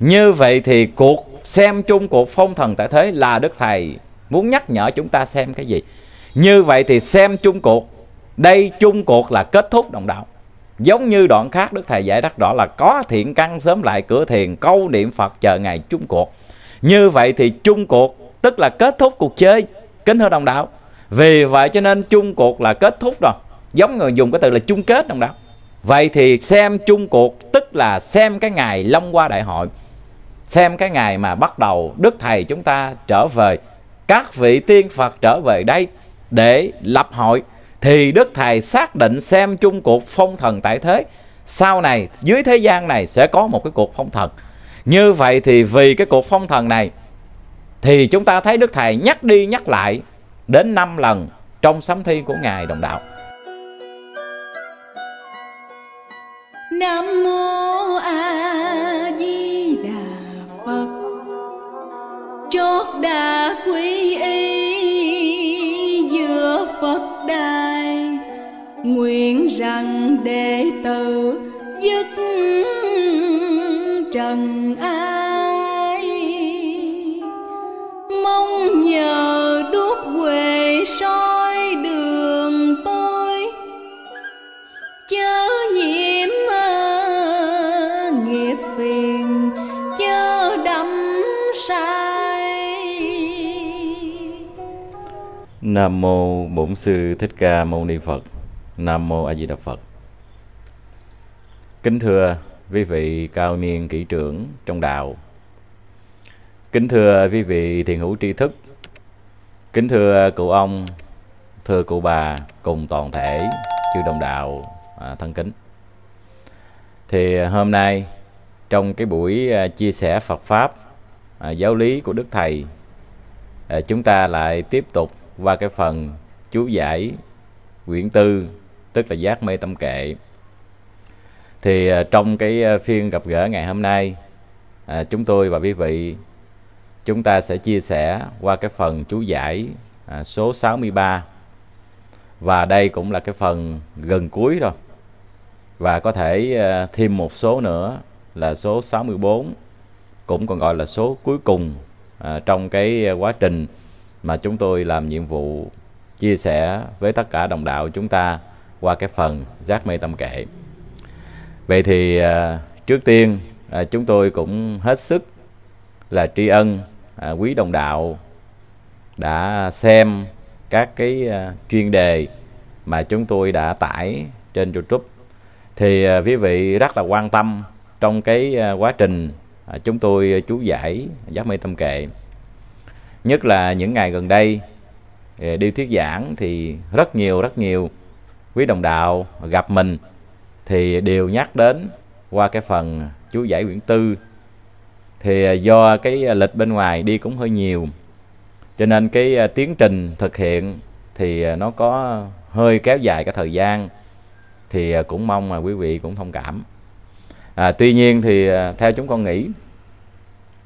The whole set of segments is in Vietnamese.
Như vậy thì cuộc xem chung cuộc phong thần tại thế là Đức Thầy muốn nhắc nhở chúng ta xem cái gì. Như vậy thì xem chung cuộc. Đây chung cuộc là kết thúc đồng đạo. Giống như đoạn khác Đức Thầy giải rất rõ là có thiện căn sớm lại cửa thiền câu niệm Phật chờ ngày chung cuộc. Như vậy thì chung cuộc tức là kết thúc cuộc chơi. Kính thưa đồng đạo. Vì vậy cho nên chung cuộc là kết thúc rồi. Giống người dùng cái từ là chung kết đồng đạo. Vậy thì xem chung cuộc tức là xem cái ngày long qua đại hội xem cái ngày mà bắt đầu Đức Thầy chúng ta trở về, các vị tiên Phật trở về đây để lập hội, thì Đức Thầy xác định xem chung cuộc phong thần tại thế, sau này dưới thế gian này sẽ có một cái cuộc phong thần. Như vậy thì vì cái cuộc phong thần này, thì chúng ta thấy Đức Thầy nhắc đi nhắc lại đến năm lần trong sấm thi của Ngài Đồng Đạo. Nam Mô A à. chót đã quy y giữa phật đài nguyện rằng đệ tử dứt trần ai mong nhờ Nam mô Bổn sư Thích Ca Mâu Ni Phật. Nam mô A Di Đà Phật. Kính thưa quý vị cao niên kỹ trưởng trong đạo. Kính thưa quý vị thiền hữu tri thức. Kính thưa cụ ông, thưa cụ bà cùng toàn thể chư đồng đạo à, thân kính. Thì hôm nay trong cái buổi à, chia sẻ Phật pháp à, giáo lý của Đức thầy à, chúng ta lại tiếp tục qua cái phần chú giải quyển tư tức là giác mê tâm kệ thì à, trong cái à, phiên gặp gỡ ngày hôm nay à, chúng tôi và quý vị chúng ta sẽ chia sẻ qua cái phần chú giải số 63 và đây cũng là cái phần gần cuối rồi và có thể thêm một số nữa là số 64 cũng còn gọi là số cuối cùng trong cái quá trình mà chúng tôi làm nhiệm vụ chia sẻ với tất cả đồng đạo chúng ta qua cái phần giác mê tâm kệ. Vậy thì à, trước tiên à, chúng tôi cũng hết sức là tri ân à, quý đồng đạo đã xem các cái chuyên đề mà chúng tôi đã tải trên YouTube thì quý vị rất là quan tâm trong cái quá trình chúng tôi chú giải giác mê tâm kệ nhất là những ngày gần đây ờ, đi thuyết giảng thì rất nhiều rất nhiều quý đồng đạo gặp mình thì đều nhắc đến qua cái phần chú giải quyển tư thì ờ, do cái lịch bên ngoài đi cũng hơi nhiều cho nên cái ờ, tiến trình thực hiện thì nó có hơi kéo dài cái thời gian thì cũng mong mà quý vị cũng thông cảm à, tuy nhiên thì theo chúng con nghĩ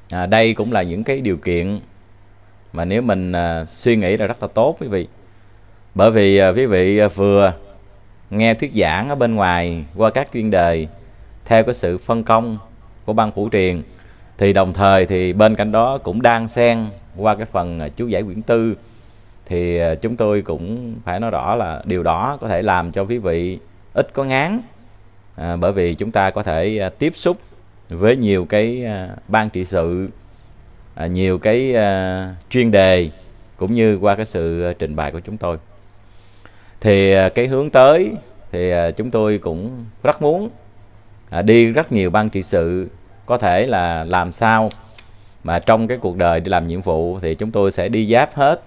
à, đây cũng là những cái điều kiện mà nếu mình à, suy nghĩ là rất là tốt quý vị bởi vì à, quý vị à, vừa nghe thuyết giảng ở bên ngoài qua các chuyên đề theo cái sự phân công của ban phủ truyền thì đồng thời thì bên cạnh đó cũng đang xen qua cái phần chú giải quyển tư thì chúng tôi cũng phải nói rõ là điều đó có thể làm cho quý vị ít có ngán à, bởi vì chúng ta có thể tiếp xúc với nhiều cái ban trị sự À, nhiều cái à, chuyên đề cũng như qua cái sự à, trình bày của chúng tôi thì à, cái hướng tới thì chúng tôi cũng rất muốn đi rất nhiều ban trị sự có thể là làm sao mà trong cái cuộc đời đi làm nhiệm vụ thì chúng tôi sẽ đi giáp hết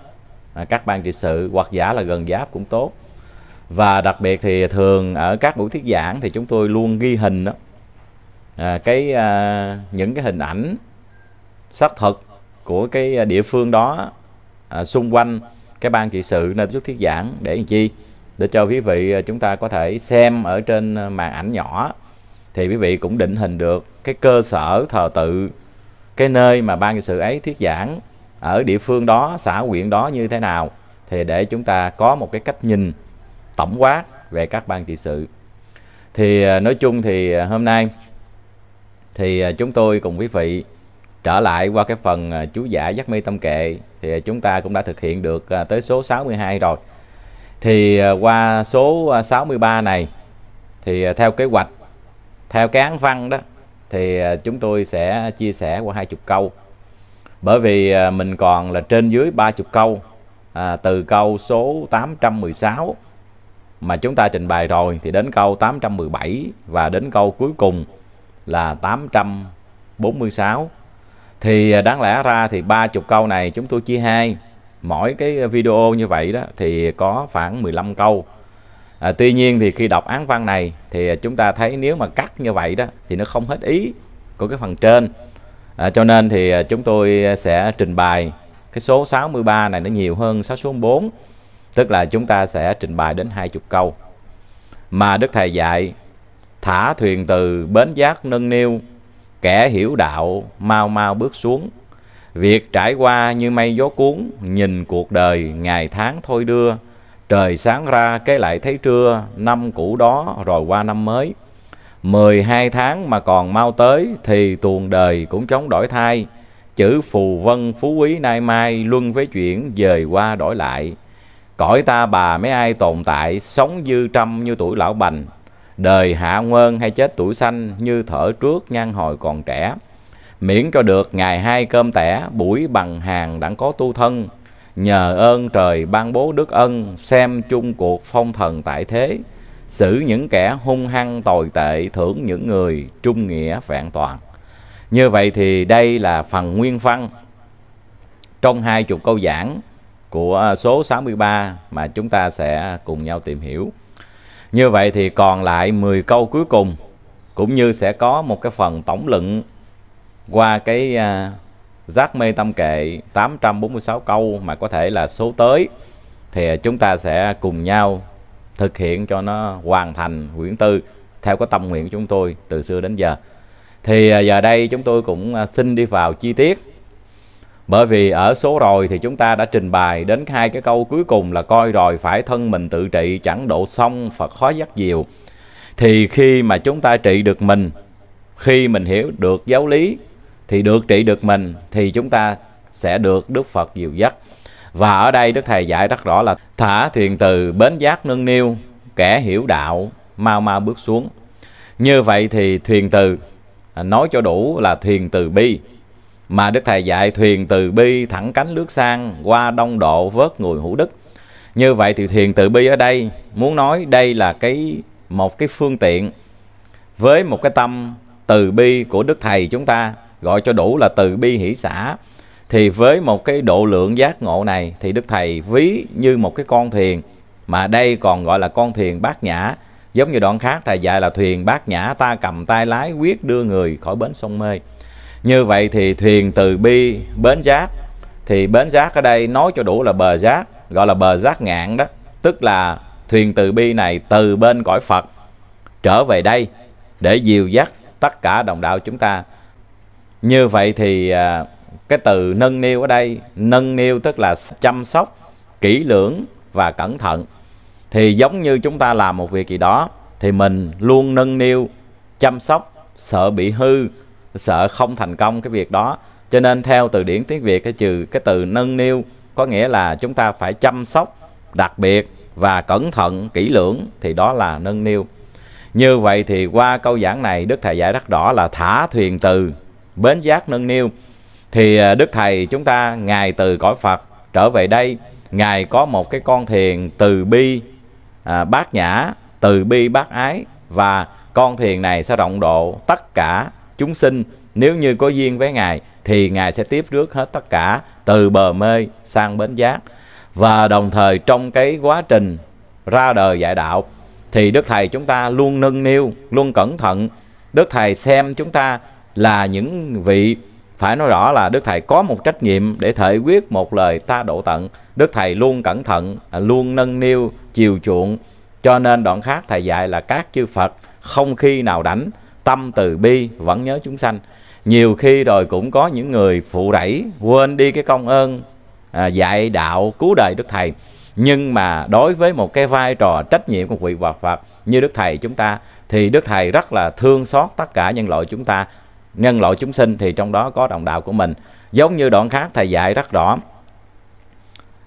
các ban trị sự hoặc giả là gần giáp cũng tốt và đặc biệt thì thường ở các buổi thuyết giảng thì chúng tôi luôn ghi hình đó cái những cái hình ảnh xác thực của cái à, địa phương đó à, xung quanh cái ban trị sự nơi trước thiết giảng để làm chi để cho quý vị à, chúng ta có thể xem ở trên à, màn ảnh nhỏ thì quý vị cũng định hình được cái cơ sở thờ tự cái nơi mà ban trị sự ấy thuyết giảng ở địa phương đó xã huyện đó như thế nào thì để chúng ta có một cái cách nhìn tổng quát về các ban trị sự thì nói chung thì hôm nay thì chúng tôi cùng quý vị Trở lại qua cái phần à, chú giả giác mi tâm kệ thì chúng ta cũng đã thực hiện được à, tới số 62 rồi. Thì à, qua số 63 này thì theo kế hoạch theo cái án văn đó thì chúng tôi sẽ chia sẻ qua hai chục câu. Bởi vì mình còn là trên dưới ba chục câu à, từ câu số 816 mà chúng ta trình bày rồi thì đến câu 817 và đến câu cuối cùng là 846 thì à, đáng lẽ ra thì ba chục câu này chúng tôi chia hai mỗi cái à, video như vậy đó thì có khoảng 15 câu à, tuy nhiên thì khi đọc án văn này thì à, chúng ta thấy nếu mà cắt như vậy đó thì nó không hết ý của cái phần trên à, cho nên thì chúng tôi sẽ trình bày cái số 63 này nó nhiều hơn số số 4 tức là chúng ta sẽ trình bày đến hai chục câu mà Đức Thầy dạy thả thuyền từ bến giác nâng niu kẻ hiểu đạo mau mau bước xuống việc trải qua như mây gió cuốn nhìn cuộc đời ngày tháng thôi đưa trời sáng ra cái lại thấy trưa năm cũ đó rồi qua năm mới mười hai tháng mà còn mau tới thì tuồng đời cũng chống đổi thay chữ phù vân phú quý nay mai luân với chuyển dời qua đổi lại cõi ta bà mấy ai tồn tại sống dư trăm như tuổi lão bành đời hạ nguơn hay chết tuổi xanh như thở trước nhan hồi còn trẻ miễn cho được ngày hai cơm tẻ buổi bằng hàng đặng có tu thân nhờ ơn trời ban bố đức ân xem chung cuộc phong thần tại thế xử những kẻ hung hăng tồi tệ thưởng những người trung nghĩa vẹn toàn như vậy thì đây là phần nguyên văn trong hai chục câu giảng của số 63 mà chúng ta sẽ cùng nhau tìm hiểu. Như vậy thì còn lại 10 câu cuối cùng cũng như sẽ có một cái phần tổng luận qua cái à, giác mê tâm kệ 846 câu mà có thể là số tới thì chúng ta sẽ cùng nhau thực hiện cho nó hoàn thành quyển tư theo cái tâm nguyện của chúng tôi từ xưa đến giờ. Thì à, giờ đây chúng tôi cũng à, xin đi vào chi tiết bởi vì ở số rồi thì chúng ta đã trình bày đến hai cái câu cuối cùng là coi rồi phải thân mình tự trị chẳng độ xong Phật khó dắt diều. Thì khi mà chúng ta trị được mình, khi mình hiểu được giáo lý thì được trị được mình thì chúng ta sẽ được Đức Phật dìu dắt. Và ở đây Đức Thầy dạy rất rõ là thả thuyền từ bến giác nâng niu, kẻ hiểu đạo mau mau bước xuống. Như vậy thì thuyền từ à, nói cho đủ là thuyền từ bi mà đức thầy dạy thuyền từ bi thẳng cánh lướt sang qua đông độ vớt người hữu đức như vậy thì thuyền từ bi ở đây muốn nói đây là cái một cái phương tiện với một cái tâm từ bi của đức thầy chúng ta gọi cho đủ là từ bi hỷ xã thì với một cái độ lượng giác ngộ này thì đức thầy ví như một cái con thuyền mà đây còn gọi là con thuyền bát nhã giống như đoạn khác thầy dạy là thuyền bát nhã ta cầm tay lái quyết đưa người khỏi bến sông mê như vậy thì thuyền từ bi bến giác thì bến giác ở đây nói cho đủ là bờ giác gọi là bờ giác ngạn đó tức là thuyền từ bi này từ bên cõi phật trở về đây để dìu dắt tất cả đồng đạo chúng ta như vậy thì à, cái từ nâng niu ở đây nâng niu tức là chăm sóc kỹ lưỡng và cẩn thận thì giống như chúng ta làm một việc gì đó thì mình luôn nâng niu chăm sóc sợ bị hư sợ không thành công cái việc đó cho nên theo từ điển tiếng việt cái trừ cái từ nâng niu có nghĩa là chúng ta phải chăm sóc đặc biệt và cẩn thận kỹ lưỡng thì đó là nâng niu như vậy thì qua câu giảng này đức thầy giải rất rõ là thả thuyền từ bến giác nâng niu thì à, đức thầy chúng ta ngài từ cõi phật trở về đây ngài có một cái con thuyền từ bi à, bát nhã từ bi bác ái và con thuyền này sẽ rộng độ tất cả chúng sinh nếu như có duyên với ngài thì ngài sẽ tiếp rước hết tất cả từ bờ mê sang bến giác và đồng thời trong cái quá trình ra đời dạy đạo thì đức thầy chúng ta luôn nâng niu luôn cẩn thận đức thầy xem chúng ta là những vị phải nói rõ là đức thầy có một trách nhiệm để thể quyết một lời ta độ tận đức thầy luôn cẩn thận luôn nâng niu chiều chuộng cho nên đoạn khác thầy dạy là các chư phật không khi nào đánh tâm từ bi vẫn nhớ chúng sanh nhiều khi rồi cũng có những người phụ đẩy quên đi cái công ơn à, dạy đạo cứu đời đức thầy nhưng mà đối với một cái vai trò trách nhiệm của vị Phật Phật như Đức Thầy chúng ta thì Đức Thầy rất là thương xót tất cả nhân loại chúng ta nhân loại chúng sinh thì trong đó có đồng đạo của mình giống như đoạn khác Thầy dạy rất rõ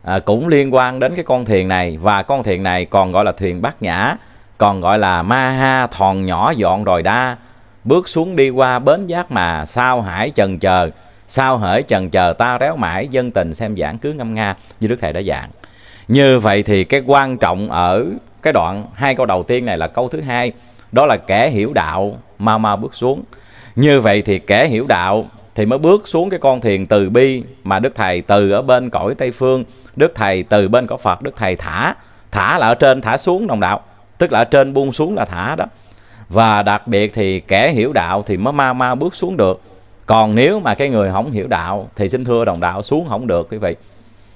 à, cũng liên quan đến cái con thuyền này và con thuyền này còn gọi là thuyền bát nhã còn gọi là ma ha thòn nhỏ dọn rồi đa bước xuống đi qua bến giác mà sao hải trần chờ sao hỡi trần chờ ta réo mãi dân tình xem giảng cứ ngâm nga như đức thầy đã giảng như vậy thì cái quan trọng ở cái đoạn hai câu đầu tiên này là câu thứ hai đó là kẻ hiểu đạo mau mau bước xuống như vậy thì kẻ hiểu đạo thì mới bước xuống cái con thiền từ bi mà đức thầy từ ở bên cõi tây phương đức thầy từ bên cõi phật đức thầy thả thả là ở trên thả xuống đồng đạo tức là ở trên buông xuống là thả đó và đặc biệt thì kẻ hiểu đạo thì mới ma ma bước xuống được còn nếu mà cái người không hiểu đạo thì xin thưa đồng đạo xuống không được quý vị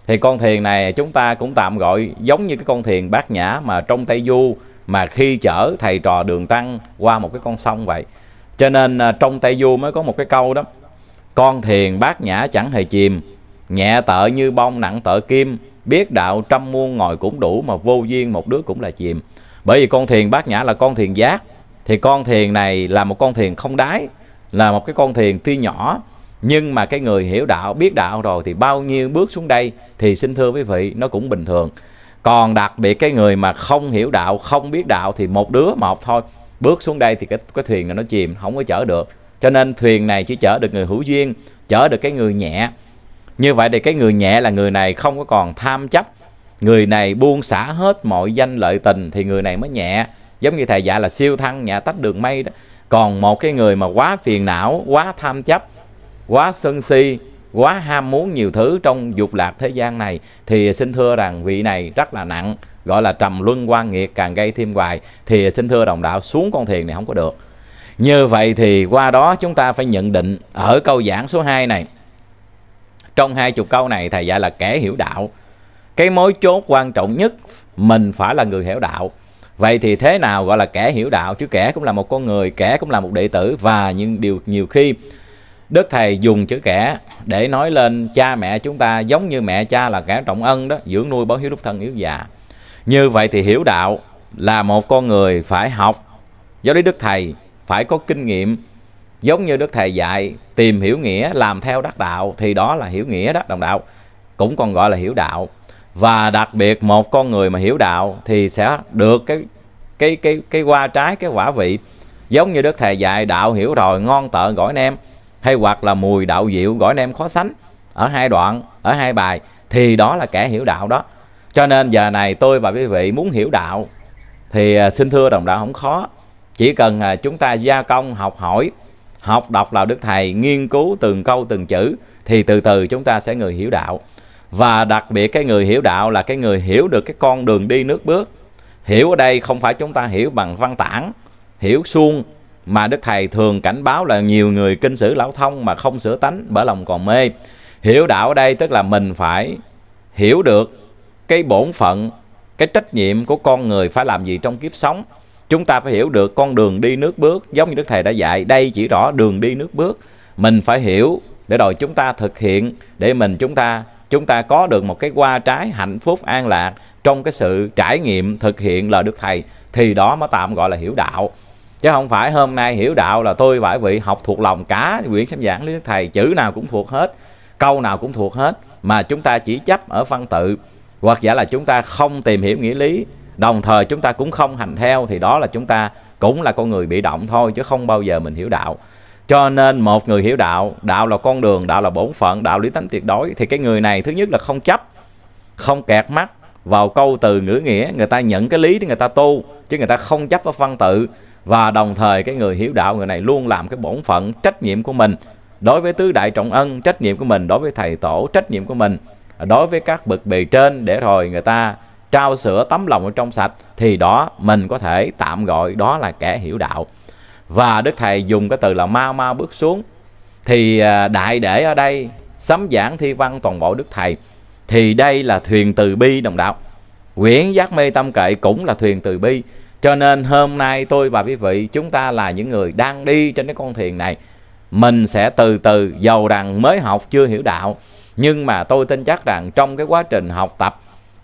thì con thuyền này chúng ta cũng tạm gọi giống như cái con thuyền bát nhã mà trong tây du mà khi chở thầy trò đường tăng qua một cái con sông vậy cho nên à, trong tây du mới có một cái câu đó con thuyền bát nhã chẳng hề chìm nhẹ tợ như bông nặng tợ kim biết đạo trăm muôn ngồi cũng đủ mà vô duyên một đứa cũng là chìm bởi vì con thuyền bát nhã là con thuyền giác thì con thuyền này là một con thuyền không đáy là một cái con thuyền tuy nhỏ nhưng mà cái người hiểu đạo biết đạo rồi thì bao nhiêu bước xuống đây thì xin thưa quý vị nó cũng bình thường còn đặc biệt cái người mà không hiểu đạo không biết đạo thì một đứa một thôi bước xuống đây thì cái, cái thuyền này nó chìm không có chở được cho nên thuyền này chỉ chở được người hữu duyên chở được cái người nhẹ như vậy thì cái người nhẹ là người này không có còn tham chấp người này buông xả hết mọi danh lợi tình thì người này mới nhẹ giống như thầy dạy là siêu thăng nhà tách đường mây đó còn một cái người mà quá phiền não quá tham chấp quá sân si quá ham muốn nhiều thứ trong dục lạc thế gian này thì xin thưa rằng vị này rất là nặng gọi là trầm luân quan nghiệt càng gây thêm hoài thì xin thưa đồng đạo xuống con thiền này không có được như vậy thì qua đó chúng ta phải nhận định ở câu giảng số 2 này trong hai chục câu này thầy dạy là kẻ hiểu đạo cái mối chốt quan trọng nhất mình phải là người hiểu đạo vậy thì thế nào gọi là kẻ hiểu đạo chứ kẻ cũng là một con người kẻ cũng là một đệ tử và nhưng điều nhiều khi đức thầy dùng chữ kẻ để nói lên cha mẹ chúng ta giống như mẹ cha là kẻ trọng ân đó dưỡng nuôi báo hiếu đúc thân yếu già như vậy thì hiểu đạo là một con người phải học giáo lý đức thầy phải có kinh nghiệm giống như đức thầy dạy tìm hiểu nghĩa làm theo đắc đạo thì đó là hiểu nghĩa đó đồng đạo cũng còn gọi là hiểu đạo và đặc biệt một con người mà hiểu đạo thì sẽ được cái cái cái cái qua trái cái quả vị giống như đức thầy dạy đạo hiểu rồi ngon tợ gỏi nem hay hoặc là mùi đạo diệu gỏi nem khó sánh ở hai đoạn ở hai bài thì đó là kẻ hiểu đạo đó cho nên giờ này tôi và quý vị muốn hiểu đạo thì à, xin thưa đồng đạo không khó chỉ cần à, chúng ta gia công học hỏi học đọc là đức thầy nghiên cứu từng câu từng chữ thì từ từ chúng ta sẽ người hiểu đạo và đặc biệt cái người hiểu đạo là cái người hiểu được cái con đường đi nước bước hiểu ở đây không phải chúng ta hiểu bằng văn tản hiểu suông mà đức thầy thường cảnh báo là nhiều người kinh sử lão thông mà không sửa tánh bởi lòng còn mê hiểu đạo ở đây tức là mình phải hiểu được cái bổn phận cái trách nhiệm của con người phải làm gì trong kiếp sống chúng ta phải hiểu được con đường đi nước bước giống như đức thầy đã dạy đây chỉ rõ đường đi nước bước mình phải hiểu để rồi chúng ta thực hiện để mình chúng ta chúng ta có được một cái qua trái hạnh phúc an lạc trong cái sự trải nghiệm thực hiện lời đức thầy thì đó mới tạm gọi là hiểu đạo chứ không phải hôm nay hiểu đạo là tôi phải vị học thuộc lòng cá quyển sách giảng lý đức thầy chữ nào cũng thuộc hết câu nào cũng thuộc hết mà chúng ta chỉ chấp ở văn tự hoặc giả là chúng ta không tìm hiểu nghĩa lý đồng thời chúng ta cũng không hành theo thì đó là chúng ta cũng là con người bị động thôi chứ không bao giờ mình hiểu đạo cho nên một người hiểu đạo đạo là con đường đạo là bổn phận đạo lý tánh tuyệt đối thì cái người này thứ nhất là không chấp không kẹt mắt vào câu từ ngữ nghĩa người ta nhận cái lý để người ta tu chứ người ta không chấp vào văn tự và đồng thời cái người hiểu đạo người này luôn làm cái bổn phận trách nhiệm của mình đối với tứ đại trọng ân trách nhiệm của mình đối với thầy tổ trách nhiệm của mình đối với các bậc bề trên để rồi người ta trao sửa tấm lòng ở trong sạch thì đó mình có thể tạm gọi đó là kẻ hiểu đạo và đức thầy dùng cái từ là mau mau bước xuống thì à, đại để ở đây sấm giảng thi văn toàn bộ đức thầy thì đây là thuyền từ bi đồng đạo quyển giác mê tâm kệ cũng là thuyền từ bi cho nên hôm nay tôi và quý vị chúng ta là những người đang đi trên cái con thuyền này mình sẽ từ từ giàu rằng mới học chưa hiểu đạo nhưng mà tôi tin chắc rằng trong cái quá trình học tập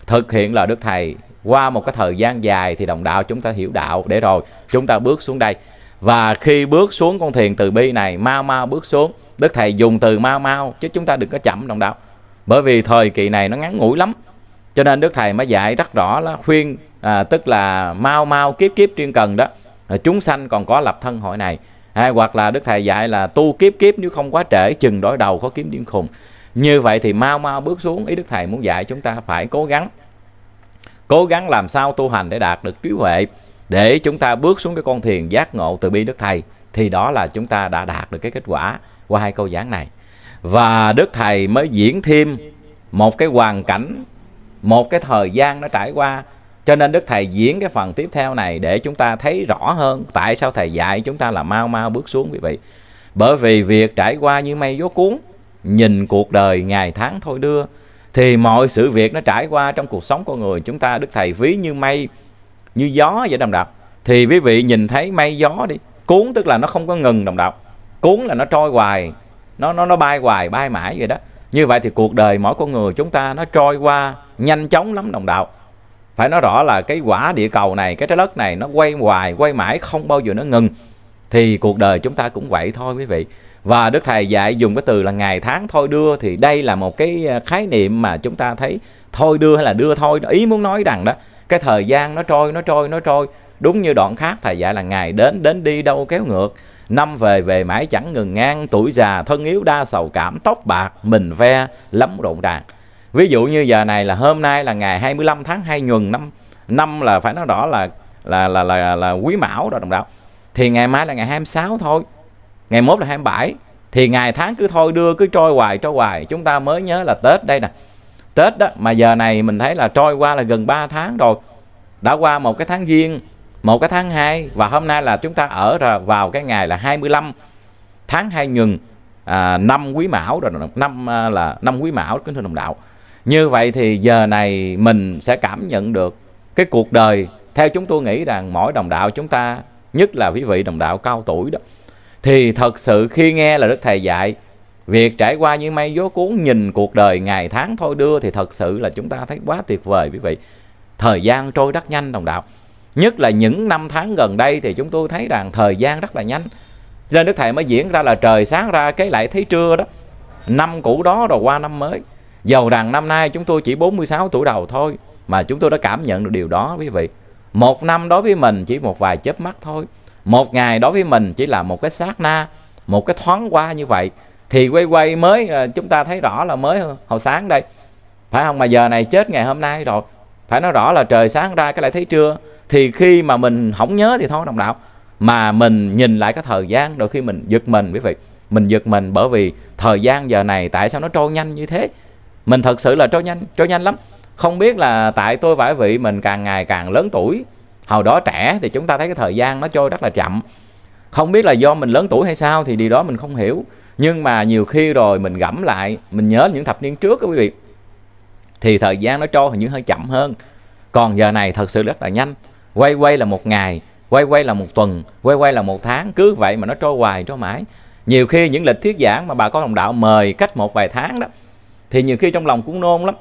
thực hiện lời đức thầy qua một cái thời gian dài thì đồng đạo chúng ta hiểu đạo để rồi chúng ta bước xuống đây và khi bước xuống con thuyền từ bi này mau mau bước xuống đức thầy dùng từ mau mau chứ chúng ta đừng có chậm đồng đạo bởi vì thời kỳ này nó ngắn ngủi lắm cho nên đức thầy mới dạy rất rõ là khuyên à, tức là mau mau kiếp kiếp chuyên cần đó chúng sanh còn có lập thân hội này hay à, hoặc là đức thầy dạy là tu kiếp kiếp nếu không quá trễ chừng đổi đầu có kiếm điên khùng như vậy thì mau mau bước xuống ý đức thầy muốn dạy chúng ta phải cố gắng cố gắng làm sao tu hành để đạt được trí huệ để chúng ta bước xuống cái con thuyền giác ngộ từ bi đức thầy thì đó là chúng ta đã đạt được cái kết quả qua hai câu giảng này và đức thầy mới diễn thêm một cái hoàn cảnh một cái thời gian nó trải qua cho nên đức thầy diễn cái phần tiếp theo này để chúng ta thấy rõ hơn tại sao thầy dạy chúng ta là mau mau bước xuống quý vị bởi vì việc trải qua như mây gió cuốn nhìn cuộc đời ngày tháng thôi đưa thì mọi sự việc nó trải qua trong cuộc sống con người chúng ta đức thầy ví như mây như gió vậy đồng đạo thì quý vị nhìn thấy mây gió đi cuốn tức là nó không có ngừng đồng đạo cuốn là nó trôi hoài nó nó nó bay hoài bay mãi vậy đó như vậy thì cuộc đời mỗi con người chúng ta nó trôi qua nhanh chóng lắm đồng đạo phải nói rõ là cái quả địa cầu này cái trái đất này nó quay hoài quay mãi không bao giờ nó ngừng thì cuộc đời chúng ta cũng vậy thôi quý vị và đức thầy dạy dùng cái từ là ngày tháng thôi đưa thì đây là một cái à, khái niệm mà chúng ta thấy thôi đưa hay là đưa thôi ý muốn nói rằng đó cái thời gian nó trôi nó trôi nó trôi đúng như đoạn khác thầy dạy là ngày đến đến đi đâu kéo ngược năm về về mãi chẳng ngừng ngang tuổi già thân yếu đa sầu cảm tóc bạc mình ve lắm rộn ràng ví dụ như giờ này là hôm nay là ngày 25 tháng 2 nhuần năm năm là phải nói rõ là là là là, là, là quý mão đó đồng đạo thì ngày mai là ngày 26 thôi ngày mốt là 27 thì ngày tháng cứ thôi đưa cứ trôi hoài trôi hoài chúng ta mới nhớ là tết đây nè Tết đó mà giờ này mình thấy là trôi qua là gần 3 tháng rồi đã qua một cái tháng giêng một cái tháng 2 và hôm nay là chúng ta ở vào cái ngày là 25 tháng 2 nhừng à, năm quý mão rồi năm à, là năm quý mão kính thưa đồng đạo như vậy thì giờ này mình sẽ cảm nhận được cái cuộc đời theo chúng tôi nghĩ rằng mỗi đồng đạo chúng ta nhất là quý vị đồng đạo cao tuổi đó thì thật sự khi nghe là đức thầy dạy Việc trải qua như mây gió cuốn nhìn cuộc đời ngày tháng thôi đưa thì thật sự là chúng ta thấy quá tuyệt vời quý vị. Thời gian trôi rất nhanh đồng đạo. Nhất là những năm tháng gần đây thì chúng tôi thấy rằng thời gian rất là nhanh. Nên Đức Thầy mới diễn ra là trời sáng ra cái lại thấy trưa đó. Năm cũ đó rồi qua năm mới. Dầu rằng năm nay chúng tôi chỉ 46 tuổi đầu thôi mà chúng tôi đã cảm nhận được điều đó quý vị. Một năm đối với mình chỉ một vài chớp mắt thôi. Một ngày đối với mình chỉ là một cái sát na, một cái thoáng qua như vậy thì quay quay mới à, chúng ta thấy rõ là mới hồi sáng đây phải không mà giờ này chết ngày hôm nay rồi phải nói rõ là trời sáng ra cái lại thấy trưa thì khi mà mình không nhớ thì thôi đồng đạo mà mình nhìn lại cái thời gian đôi khi mình giật mình quý vị mình giật mình bởi vì thời gian giờ này tại sao nó trôi nhanh như thế mình thật sự là trôi nhanh trôi nhanh lắm không biết là tại tôi và vị mình càng ngày càng lớn tuổi hồi đó trẻ thì chúng ta thấy cái thời gian nó trôi rất là chậm không biết là do mình lớn tuổi hay sao thì điều đó mình không hiểu nhưng mà nhiều khi rồi mình gẫm lại mình nhớ những thập niên trước các quý vị thì thời gian nó trôi hình như hơi chậm hơn còn giờ này thật sự rất là nhanh quay quay là một ngày quay quay là một tuần quay quay là một tháng cứ vậy mà nó trôi hoài trôi mãi nhiều khi những lịch thuyết giảng mà bà con đồng đạo mời cách một vài tháng đó thì nhiều khi trong lòng cũng nôn lắm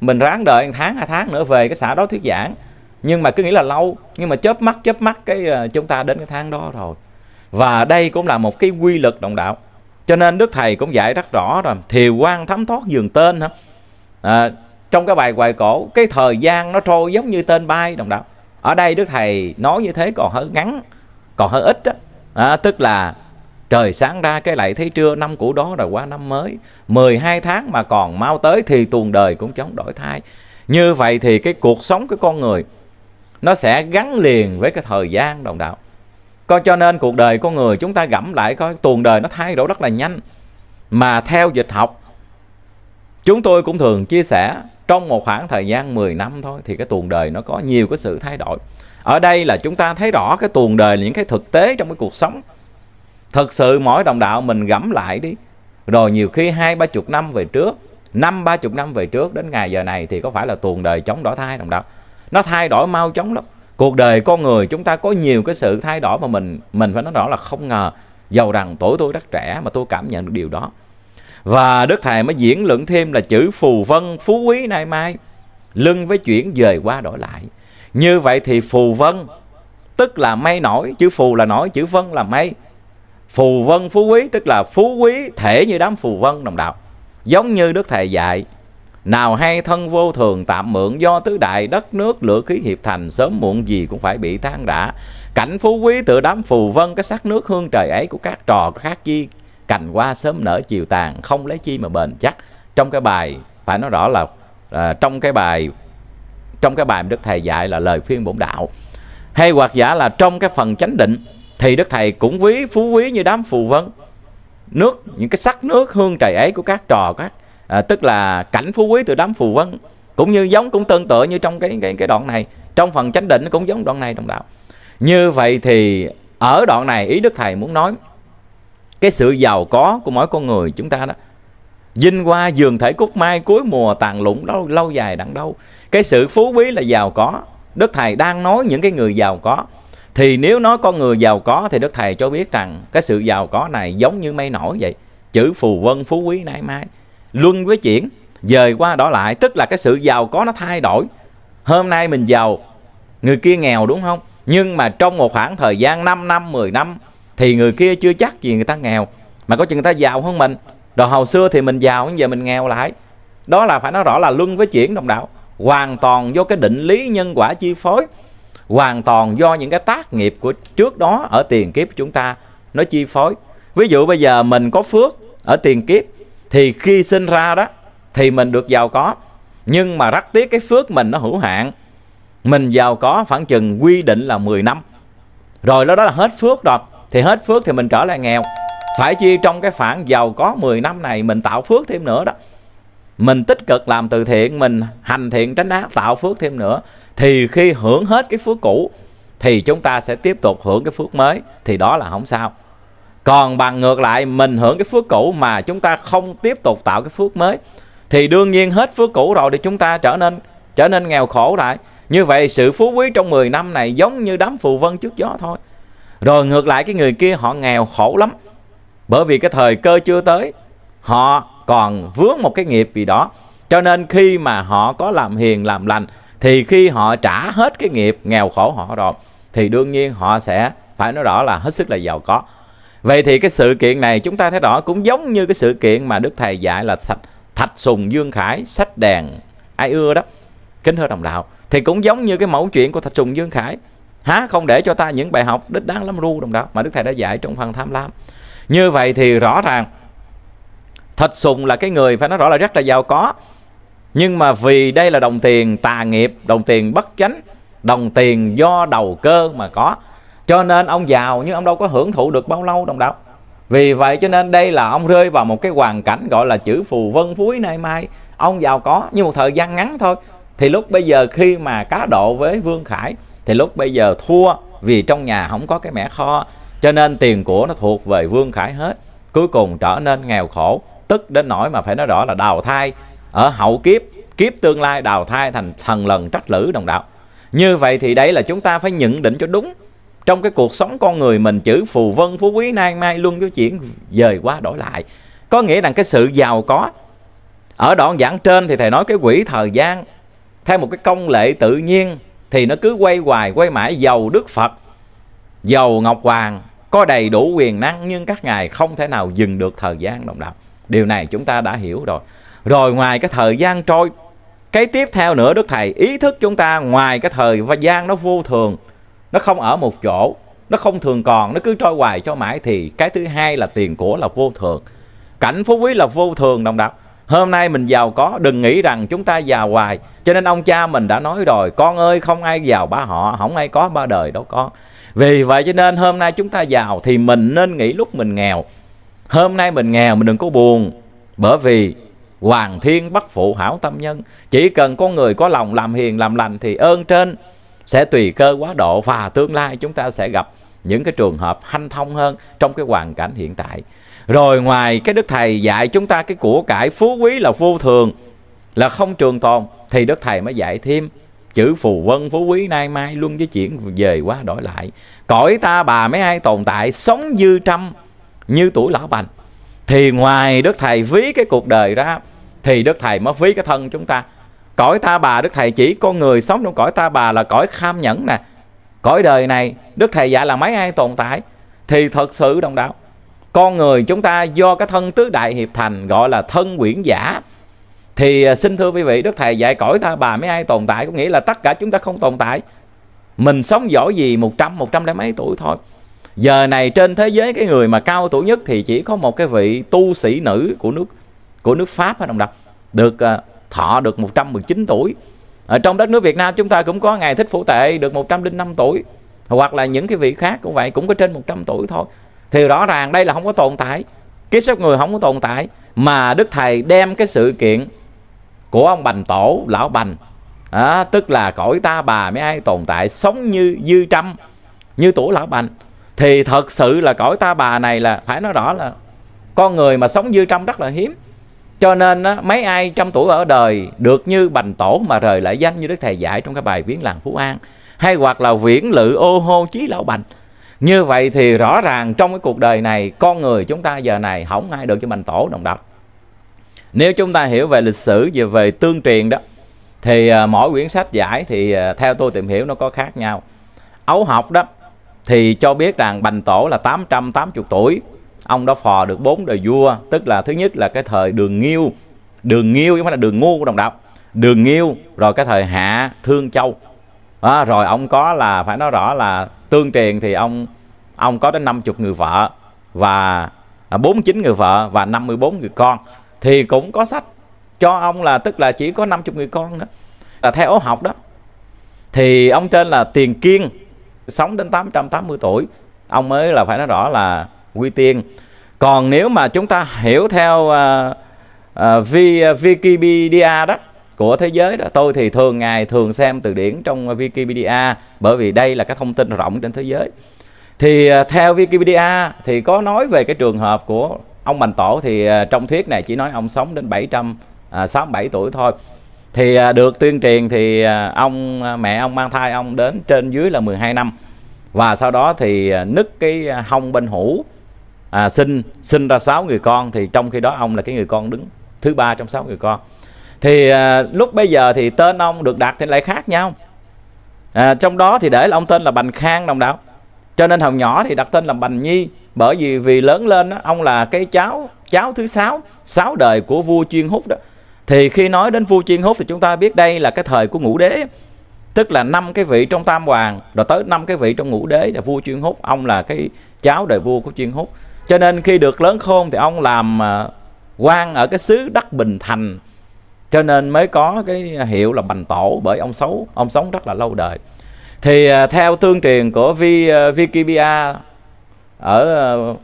mình ráng đợi một tháng hai tháng nữa về cái xã đó thuyết giảng nhưng mà cứ nghĩ là lâu nhưng mà chớp mắt chớp mắt cái ờ, chúng ta đến cái tháng đó rồi và đây cũng là một cái quy luật đồng đạo cho nên đức thầy cũng dạy rất rõ rồi thì quan thấm thoát dường tên hả à, trong cái bài hoài cổ cái thời gian nó trôi giống như tên bay đồng đạo ở đây đức thầy nói như thế còn hơi ngắn còn hơi ít á À, tức là trời sáng ra cái lại thấy trưa năm cũ đó rồi qua năm mới 12 tháng mà còn mau tới thì tuần đời cũng chống đổi thay như vậy thì cái cuộc sống của con người nó sẽ gắn liền với cái thời gian đồng đạo Coi cho nên cuộc đời con người chúng ta gẫm lại coi tuần đời nó thay đổi rất là nhanh. Mà theo dịch học chúng tôi cũng thường chia sẻ trong một khoảng thời gian 10 năm thôi thì cái tuần đời nó có nhiều cái sự thay đổi. Ở đây là chúng ta thấy rõ cái tuần đời những cái thực tế trong cái cuộc sống. Thực sự mỗi đồng đạo mình gẫm lại đi. Rồi nhiều khi hai ba chục năm về trước, năm ba chục năm về trước đến ngày giờ này thì có phải là tuần đời chống đổi thay đồng đạo. Nó thay đổi mau chóng lắm cuộc đời con người chúng ta có nhiều cái sự thay đổi mà mình mình phải nói rõ là không ngờ giàu rằng tuổi tôi rất trẻ mà tôi cảm nhận được điều đó và đức thầy mới diễn luận thêm là chữ phù vân phú quý nay mai lưng với chuyển dời qua đổi lại như vậy thì phù vân tức là may nổi chữ phù là nổi chữ vân là may phù vân phú quý tức là phú quý thể như đám phù vân đồng đạo giống như đức thầy dạy nào hay thân vô thường tạm mượn do tứ đại đất nước lửa khí hiệp thành sớm muộn gì cũng phải bị than đã. Cảnh phú quý tự đám phù vân cái sắc nước hương trời ấy của các trò khác chi cành qua sớm nở chiều tàn không lấy chi mà bền chắc. Trong cái bài phải nói rõ là à, trong cái bài trong cái bài Đức Thầy dạy là lời phiên bổn đạo hay hoặc giả là trong cái phần chánh định thì Đức Thầy cũng ví phú quý như đám phù vân nước những cái sắc nước hương trời ấy của các trò các à, tức là cảnh phú quý từ đám phù vân cũng như giống cũng tương tự như trong cái cái cái đoạn này trong phần chánh định cũng giống đoạn này đồng đạo như vậy thì ở đoạn này ý đức thầy muốn nói cái sự giàu có của mỗi con người chúng ta đó dinh qua giường thể cúc mai cuối mùa tàn lụng lâu lâu dài đặng đâu cái sự phú quý là giàu có đức thầy đang nói những cái người giàu có thì nếu nói con người giàu có thì đức thầy cho biết rằng cái sự giàu có này giống như mây nổi vậy chữ phù vân phú quý nay mai luân với chuyển dời qua đó lại tức là cái sự giàu có nó thay đổi hôm nay mình giàu người kia nghèo đúng không nhưng mà trong một khoảng thời gian 5 năm 10 năm thì người kia chưa chắc gì người ta nghèo mà có chừng người ta giàu hơn mình rồi hồi xưa thì mình giàu bây giờ mình nghèo lại đó là phải nói rõ là luân với chuyển đồng đạo hoàn toàn do cái định lý nhân quả chi phối hoàn toàn do những cái tác nghiệp của trước đó ở tiền kiếp của chúng ta nó chi phối ví dụ bây giờ mình có phước ở tiền kiếp thì khi sinh ra đó thì mình được giàu có nhưng mà rất tiếc cái phước mình nó hữu hạn mình giàu có khoảng chừng quy định là 10 năm rồi đó đó là hết phước rồi thì hết phước thì mình trở lại nghèo phải chi trong cái phản giàu có 10 năm này mình tạo phước thêm nữa đó mình tích cực làm từ thiện mình hành thiện tránh ác tạo phước thêm nữa thì khi hưởng hết cái phước cũ thì chúng ta sẽ tiếp tục hưởng cái phước mới thì đó là không sao còn bằng ngược lại mình hưởng cái phước cũ mà chúng ta không tiếp tục tạo cái phước mới thì đương nhiên hết phước cũ rồi thì chúng ta trở nên trở nên nghèo khổ lại như vậy sự phú quý trong 10 năm này giống như đám phù vân trước gió thôi rồi ngược lại cái người kia họ nghèo khổ lắm bởi vì cái thời cơ chưa tới họ còn vướng một cái nghiệp gì đó cho nên khi mà họ có làm hiền làm lành thì khi họ trả hết cái nghiệp nghèo khổ họ rồi thì đương nhiên họ sẽ phải nói rõ là hết sức là giàu có Vậy thì cái sự kiện này chúng ta thấy rõ cũng giống như cái sự kiện mà Đức Thầy dạy là thạch, thạch sùng Dương Khải sách đèn ai ưa đó. Kính thưa đồng đạo. Thì cũng giống như cái mẫu chuyện của thạch sùng Dương Khải. Há không để cho ta những bài học đích đáng lắm ru đồng đạo mà Đức Thầy đã dạy trong phần tham lam. Như vậy thì rõ ràng thạch sùng là cái người phải nói rõ là rất là giàu có. Nhưng mà vì đây là đồng tiền tà nghiệp, đồng tiền bất chánh, đồng tiền do đầu cơ mà có cho nên ông giàu nhưng ông đâu có hưởng thụ được bao lâu đồng đạo vì vậy cho nên đây là ông rơi vào một cái hoàn cảnh gọi là chữ phù vân phúi nay mai ông giàu có nhưng một thời gian ngắn thôi thì lúc bây giờ khi mà cá độ với Vương Khải thì lúc bây giờ thua vì trong nhà không có cái mẻ kho cho nên tiền của nó thuộc về Vương Khải hết cuối cùng trở nên nghèo khổ tức đến nỗi mà phải nói rõ là đào thai ở hậu kiếp kiếp tương lai đào thai thành thần lần trách lữ đồng đạo như vậy thì đấy là chúng ta phải nhận định cho đúng trong cái cuộc sống con người mình chữ phù vân phú quý nay mai luôn cái chuyển dời qua đổi lại có nghĩa rằng cái sự giàu có ở đoạn giảng trên thì thầy nói cái quỹ thời gian theo một cái công lệ tự nhiên thì nó cứ quay hoài quay mãi giàu đức phật giàu ngọc hoàng có đầy đủ quyền năng nhưng các ngài không thể nào dừng được thời gian đồng đạo điều này chúng ta đã hiểu rồi rồi ngoài cái thời gian trôi cái tiếp theo nữa đức thầy ý thức chúng ta ngoài cái thời gian nó vô thường nó không ở một chỗ nó không thường còn nó cứ trôi hoài cho mãi thì cái thứ hai là tiền của là vô thường cảnh phú quý là vô thường đồng đạo hôm nay mình giàu có đừng nghĩ rằng chúng ta giàu hoài cho nên ông cha mình đã nói rồi con ơi không ai giàu ba họ không ai có ba đời đâu con vì vậy cho nên hôm nay chúng ta giàu thì mình nên nghĩ lúc mình nghèo hôm nay mình nghèo mình đừng có buồn bởi vì hoàng thiên bất phụ hảo tâm nhân chỉ cần có người có lòng làm hiền làm lành thì ơn trên sẽ tùy cơ quá độ và tương lai chúng ta sẽ gặp những cái trường hợp hanh thông hơn trong cái hoàn cảnh hiện tại rồi ngoài cái đức thầy dạy chúng ta cái của cải phú quý là vô thường là không trường tồn thì đức thầy mới dạy thêm chữ phù vân phú quý nay mai luôn với chuyển về qua đổi lại cõi ta bà mấy ai tồn tại sống dư trăm như tuổi lão bành thì ngoài đức thầy ví cái cuộc đời ra thì đức thầy mới ví cái thân chúng ta cõi ta bà đức thầy chỉ con người sống trong cõi ta bà là cõi kham nhẫn nè cõi đời này đức thầy dạy là mấy ai tồn tại thì thật sự đồng đạo con người chúng ta do cái thân tứ đại hiệp thành gọi là thân quyển giả thì à, xin thưa quý vị đức thầy dạy cõi ta bà mấy ai tồn tại có nghĩa là tất cả chúng ta không tồn tại mình sống giỏi gì 100 100 lẻ mấy tuổi thôi giờ này trên thế giới cái người mà cao tuổi nhất thì chỉ có một cái vị tu sĩ nữ của nước của nước Pháp ở đồng đọc được à, thọ được 119 tuổi ở trong đất nước Việt Nam chúng ta cũng có ngày thích phụ tệ được 105 tuổi hoặc là những cái vị khác cũng vậy cũng có trên 100 tuổi thôi thì rõ ràng đây là không có tồn tại kiếp số người không có tồn tại mà đức thầy đem cái sự kiện của ông bành tổ lão bành à, tức là cõi ta bà mấy ai tồn tại sống như dư trăm như tuổi lão bành thì thật sự là cõi ta bà này là phải nói rõ là con người mà sống dư trăm rất là hiếm cho nên á, mấy ai trăm tuổi ở đời được như bành tổ mà rời lại danh như đức thầy dạy trong cái bài viễn làng phú an hay hoặc là viễn lự ô hô chí lão bành như vậy thì rõ ràng trong cái cuộc đời này con người chúng ta giờ này không ai được cho bành tổ đồng độc nếu chúng ta hiểu về lịch sử về về tương truyền đó thì à, mỗi quyển sách giải thì à, theo tôi tìm hiểu nó có khác nhau ấu học đó thì cho biết rằng bành tổ là 880 tuổi ông đã phò được bốn đời vua tức là thứ nhất là cái thời đường nghiêu đường nghiêu chứ không phải là đường ngu của đồng đạo đường nghiêu rồi cái thời hạ thương châu à, rồi ông có là phải nói rõ là tương truyền thì ông ông có đến 50 người vợ và à, 49 người vợ và 54 người con thì cũng có sách cho ông là tức là chỉ có 50 người con nữa là theo ố học đó thì ông trên là tiền kiên sống đến 880 tuổi ông mới là phải nói rõ là quy tiên còn nếu mà chúng ta hiểu theo uh, uh, Wikipedia đó của thế giới đó tôi thì thường ngày thường xem từ điển trong Wikipedia bởi vì đây là cái thông tin rộng trên thế giới thì uh, theo Wikipedia thì có nói về cái trường hợp của ông Bành Tổ thì uh, trong thuyết này chỉ nói ông sống đến 767 tuổi thôi thì uh, được tuyên truyền thì ông mẹ ông mang thai ông đến trên dưới là 12 năm và sau đó thì nứt cái hông bên hữu à, sinh sinh ra sáu người con thì trong khi đó ông là cái người con đứng thứ ba trong sáu người con thì à, lúc bây giờ thì tên ông được đặt thì lại khác nhau à, trong đó thì để là ông tên là bành khang đồng đạo cho nên hồng nhỏ thì đặt tên là bành nhi bởi vì vì lớn lên đó, ông là cái cháu cháu thứ sáu sáu đời của vua chuyên hút đó thì khi nói đến vua chuyên hút thì chúng ta biết đây là cái thời của ngũ đế tức là năm cái vị trong tam hoàng rồi tới năm cái vị trong ngũ đế là vua chuyên hút ông là cái cháu đời vua của chuyên hút cho nên khi được lớn khôn thì ông làm à, quan ở cái xứ đất bình thành cho nên mới có cái hiệu là bành tổ bởi ông xấu ông sống rất là lâu đời thì à, theo tương truyền của Vi, à, Wikipedia ở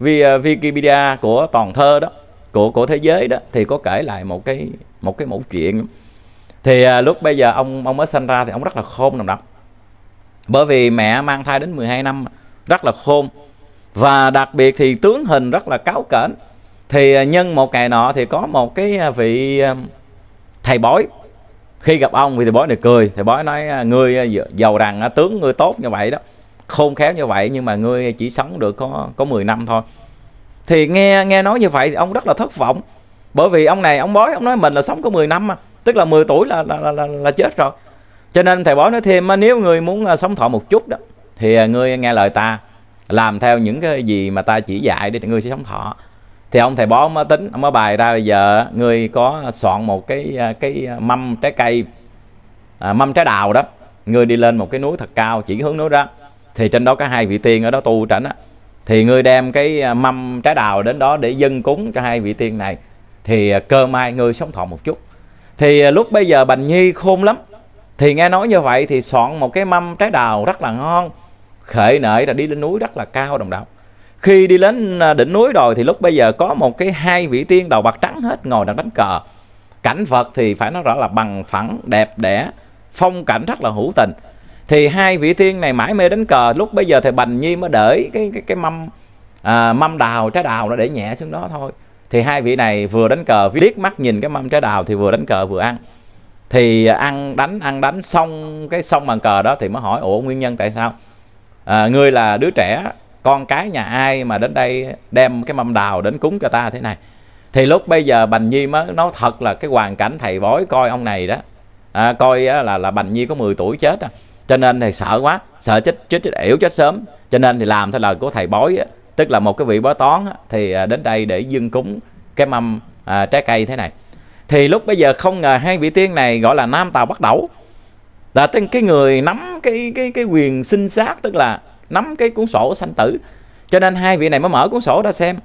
Vi, Wikipedia của toàn thơ đó của của thế giới đó thì có kể lại một cái một cái mẫu chuyện thì lúc bây giờ ông ông mới sinh ra thì ông rất là khôn nồng đọc bởi vì mẹ mang thai đến 12 năm rất là khôn và đặc biệt thì tướng hình rất là cáo kỉnh thì à, nhân một ngày nọ thì có một cái à, vị à, thầy bói khi gặp ông vị thầy bói này cười thầy bói nói ngươi giàu rằng tướng ngươi tốt như vậy đó khôn khéo như vậy nhưng mà ngươi chỉ sống được có có 10 năm thôi thì nghe nghe nói như vậy thì ông rất là thất vọng bởi vì ông này ông bói ông nói mình là sống có 10 năm mà tức là 10 tuổi là là, là, là, là chết rồi cho nên thầy bói nói thêm nếu người muốn sống thọ một chút đó thì ngươi nghe lời ta làm theo những cái gì mà ta chỉ dạy để ngươi sẽ sống thọ thì ông thầy bó mới tính ông mới bài ra bây giờ ngươi có soạn một cái à, cái à, mâm trái cây à, mâm trái đào đó ngươi đi lên một cái núi thật cao chỉ hướng núi đó thì trên đó có hai vị tiên ở đó tu tránh á thì ngươi đem cái à, mâm trái đào đến đó để dân cúng cho hai vị tiên này thì cơ may ngươi sống thọ một chút thì lúc bây giờ bành nhi khôn lắm thì nghe nói như vậy thì soạn một cái mâm trái đào rất là ngon khệ nệ là đi lên núi rất là cao đồng đạo khi đi đến à, đỉnh núi rồi thì lúc bây giờ có một cái hai vị tiên đầu bạc trắng hết ngồi đang đánh cờ cảnh phật thì phải nói rõ là bằng phẳng đẹp đẽ phong cảnh rất là hữu tình thì hai vị tiên này mãi mê đánh cờ lúc bây giờ thì bành nhi mới để cái cái cái mâm à, mâm đào trái đào nó để nhẹ xuống đó thôi thì hai vị này vừa đánh cờ liếc mắt nhìn cái mâm trái đào thì vừa đánh cờ vừa ăn thì ăn đánh ăn đánh xong cái xong bàn cờ đó thì mới hỏi ủa nguyên nhân tại sao à, ngươi là đứa trẻ con cái nhà ai mà đến đây đem cái mâm đào đến cúng cho ta thế này thì lúc bây giờ bành nhi mới nói thật là cái hoàn cảnh thầy bói coi ông này đó à, coi là là bành nhi có 10 tuổi chết à. cho nên thì sợ quá sợ chết chết chết yếu chết sớm cho nên thì làm theo lời của thầy bói á, tức là một cái vị bói toán á, thì à, đến đây để dâng cúng cái mâm à, trái cây thế này thì lúc bây giờ không ngờ hai vị tiên này gọi là nam tàu bắt đầu là tên cái người nắm cái cái cái quyền sinh sát tức là nắm cái cuốn sổ sanh tử cho nên hai vị này mới mở cuốn sổ ra xem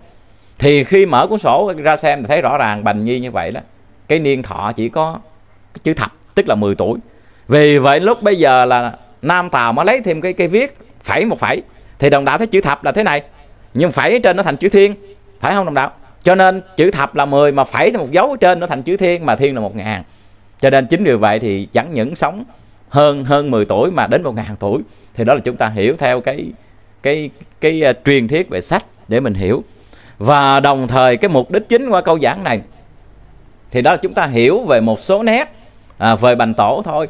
thì khi mở cuốn sổ ra xem thì thấy rõ ràng bành nhi như vậy đó cái niên thọ chỉ có chữ thập tức là 10 tuổi vì vậy lúc bây giờ là nam tàu mới lấy thêm cái cái viết phẩy một phẩy thì đồng đạo thấy chữ thập là thế này nhưng phẩy trên nó thành chữ thiên phải không đồng đạo cho nên chữ thập là 10 mà phẩy một dấu trên nó thành chữ thiên mà thiên là một ngàn cho nên chính vì vậy thì chẳng những sống hơn hơn 10 tuổi mà đến một ngàn tuổi thì đó là chúng ta hiểu theo cái cái cái uh, truyền thuyết về sách để mình hiểu và đồng thời cái mục đích chính qua câu giảng này thì đó là chúng ta hiểu về một số nét à, về bành tổ thôi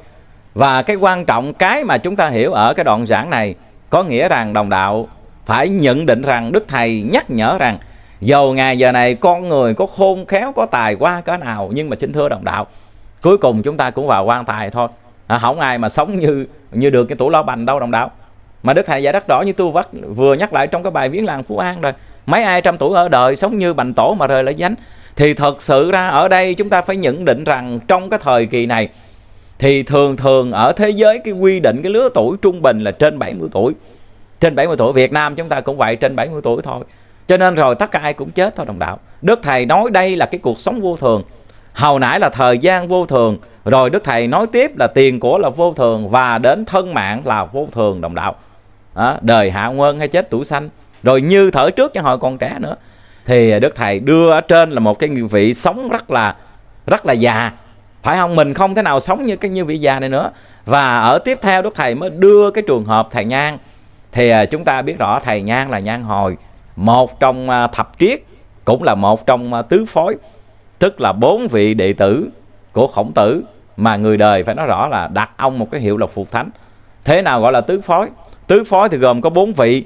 và cái quan trọng cái mà chúng ta hiểu ở cái đoạn giảng này có nghĩa rằng đồng đạo phải nhận định rằng đức thầy nhắc nhở rằng dầu ngày giờ này con người có khôn khéo có tài qua cỡ nào nhưng mà xin thưa đồng đạo cuối cùng chúng ta cũng vào quan tài thôi à, không ai mà sống như như được cái tủ lo bành đâu đồng đạo mà đức thầy giải đất đỏ như tu vắt vừa nhắc lại trong cái bài viếng làng phú an rồi mấy ai trăm tuổi ở đời sống như bành tổ mà rời lại danh thì thật sự ra ở đây chúng ta phải nhận định rằng trong cái thời kỳ này thì thường thường ở thế giới cái quy định cái lứa tuổi trung bình là trên 70 tuổi trên 70 tuổi Việt Nam chúng ta cũng vậy trên 70 tuổi thôi cho nên rồi tất cả ai cũng chết thôi đồng đạo đức thầy nói đây là cái cuộc sống vô thường Hầu nãy là thời gian vô thường rồi đức thầy nói tiếp là tiền của là vô thường và đến thân mạng là vô thường đồng đạo à, đời hạ quân hay chết tủ xanh rồi như thở trước cho hồi còn trẻ nữa thì đức thầy đưa ở trên là một cái vị sống rất là rất là già phải không mình không thể nào sống như cái như vị già này nữa và ở tiếp theo đức thầy mới đưa cái trường hợp thầy nhan thì à, chúng ta biết rõ thầy nhan là nhan hồi một trong à, thập triết cũng là một trong à, tứ phối tức là bốn vị đệ tử của khổng tử mà người đời phải nói rõ là đặt ông một cái hiệu là phục thánh thế nào gọi là tứ phối tứ phối thì gồm có bốn vị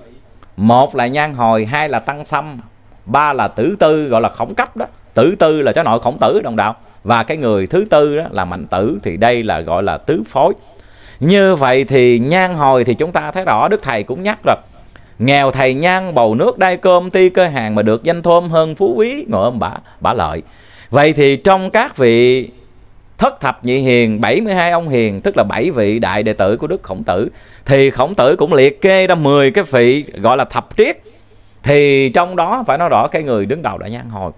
một là nhan hồi hai là tăng sâm ba là tử tư gọi là khổng cấp đó tử tư là cháu nội khổng tử đồng đạo và cái người thứ tư đó là mạnh tử thì đây là gọi là tứ phối như vậy thì nhan hồi thì chúng ta thấy rõ đức thầy cũng nhắc rồi nghèo thầy nhan bầu nước đai cơm ti cơ hàng mà được danh thơm hơn phú quý ngồi ông bả bả lợi Vậy thì trong các vị thất thập nhị hiền 72 ông hiền tức là bảy vị đại đệ tử của Đức Khổng Tử thì Khổng Tử cũng liệt kê ra 10 cái vị gọi là thập triết thì trong đó phải nói rõ cái người đứng đầu Đại Nhan Hồi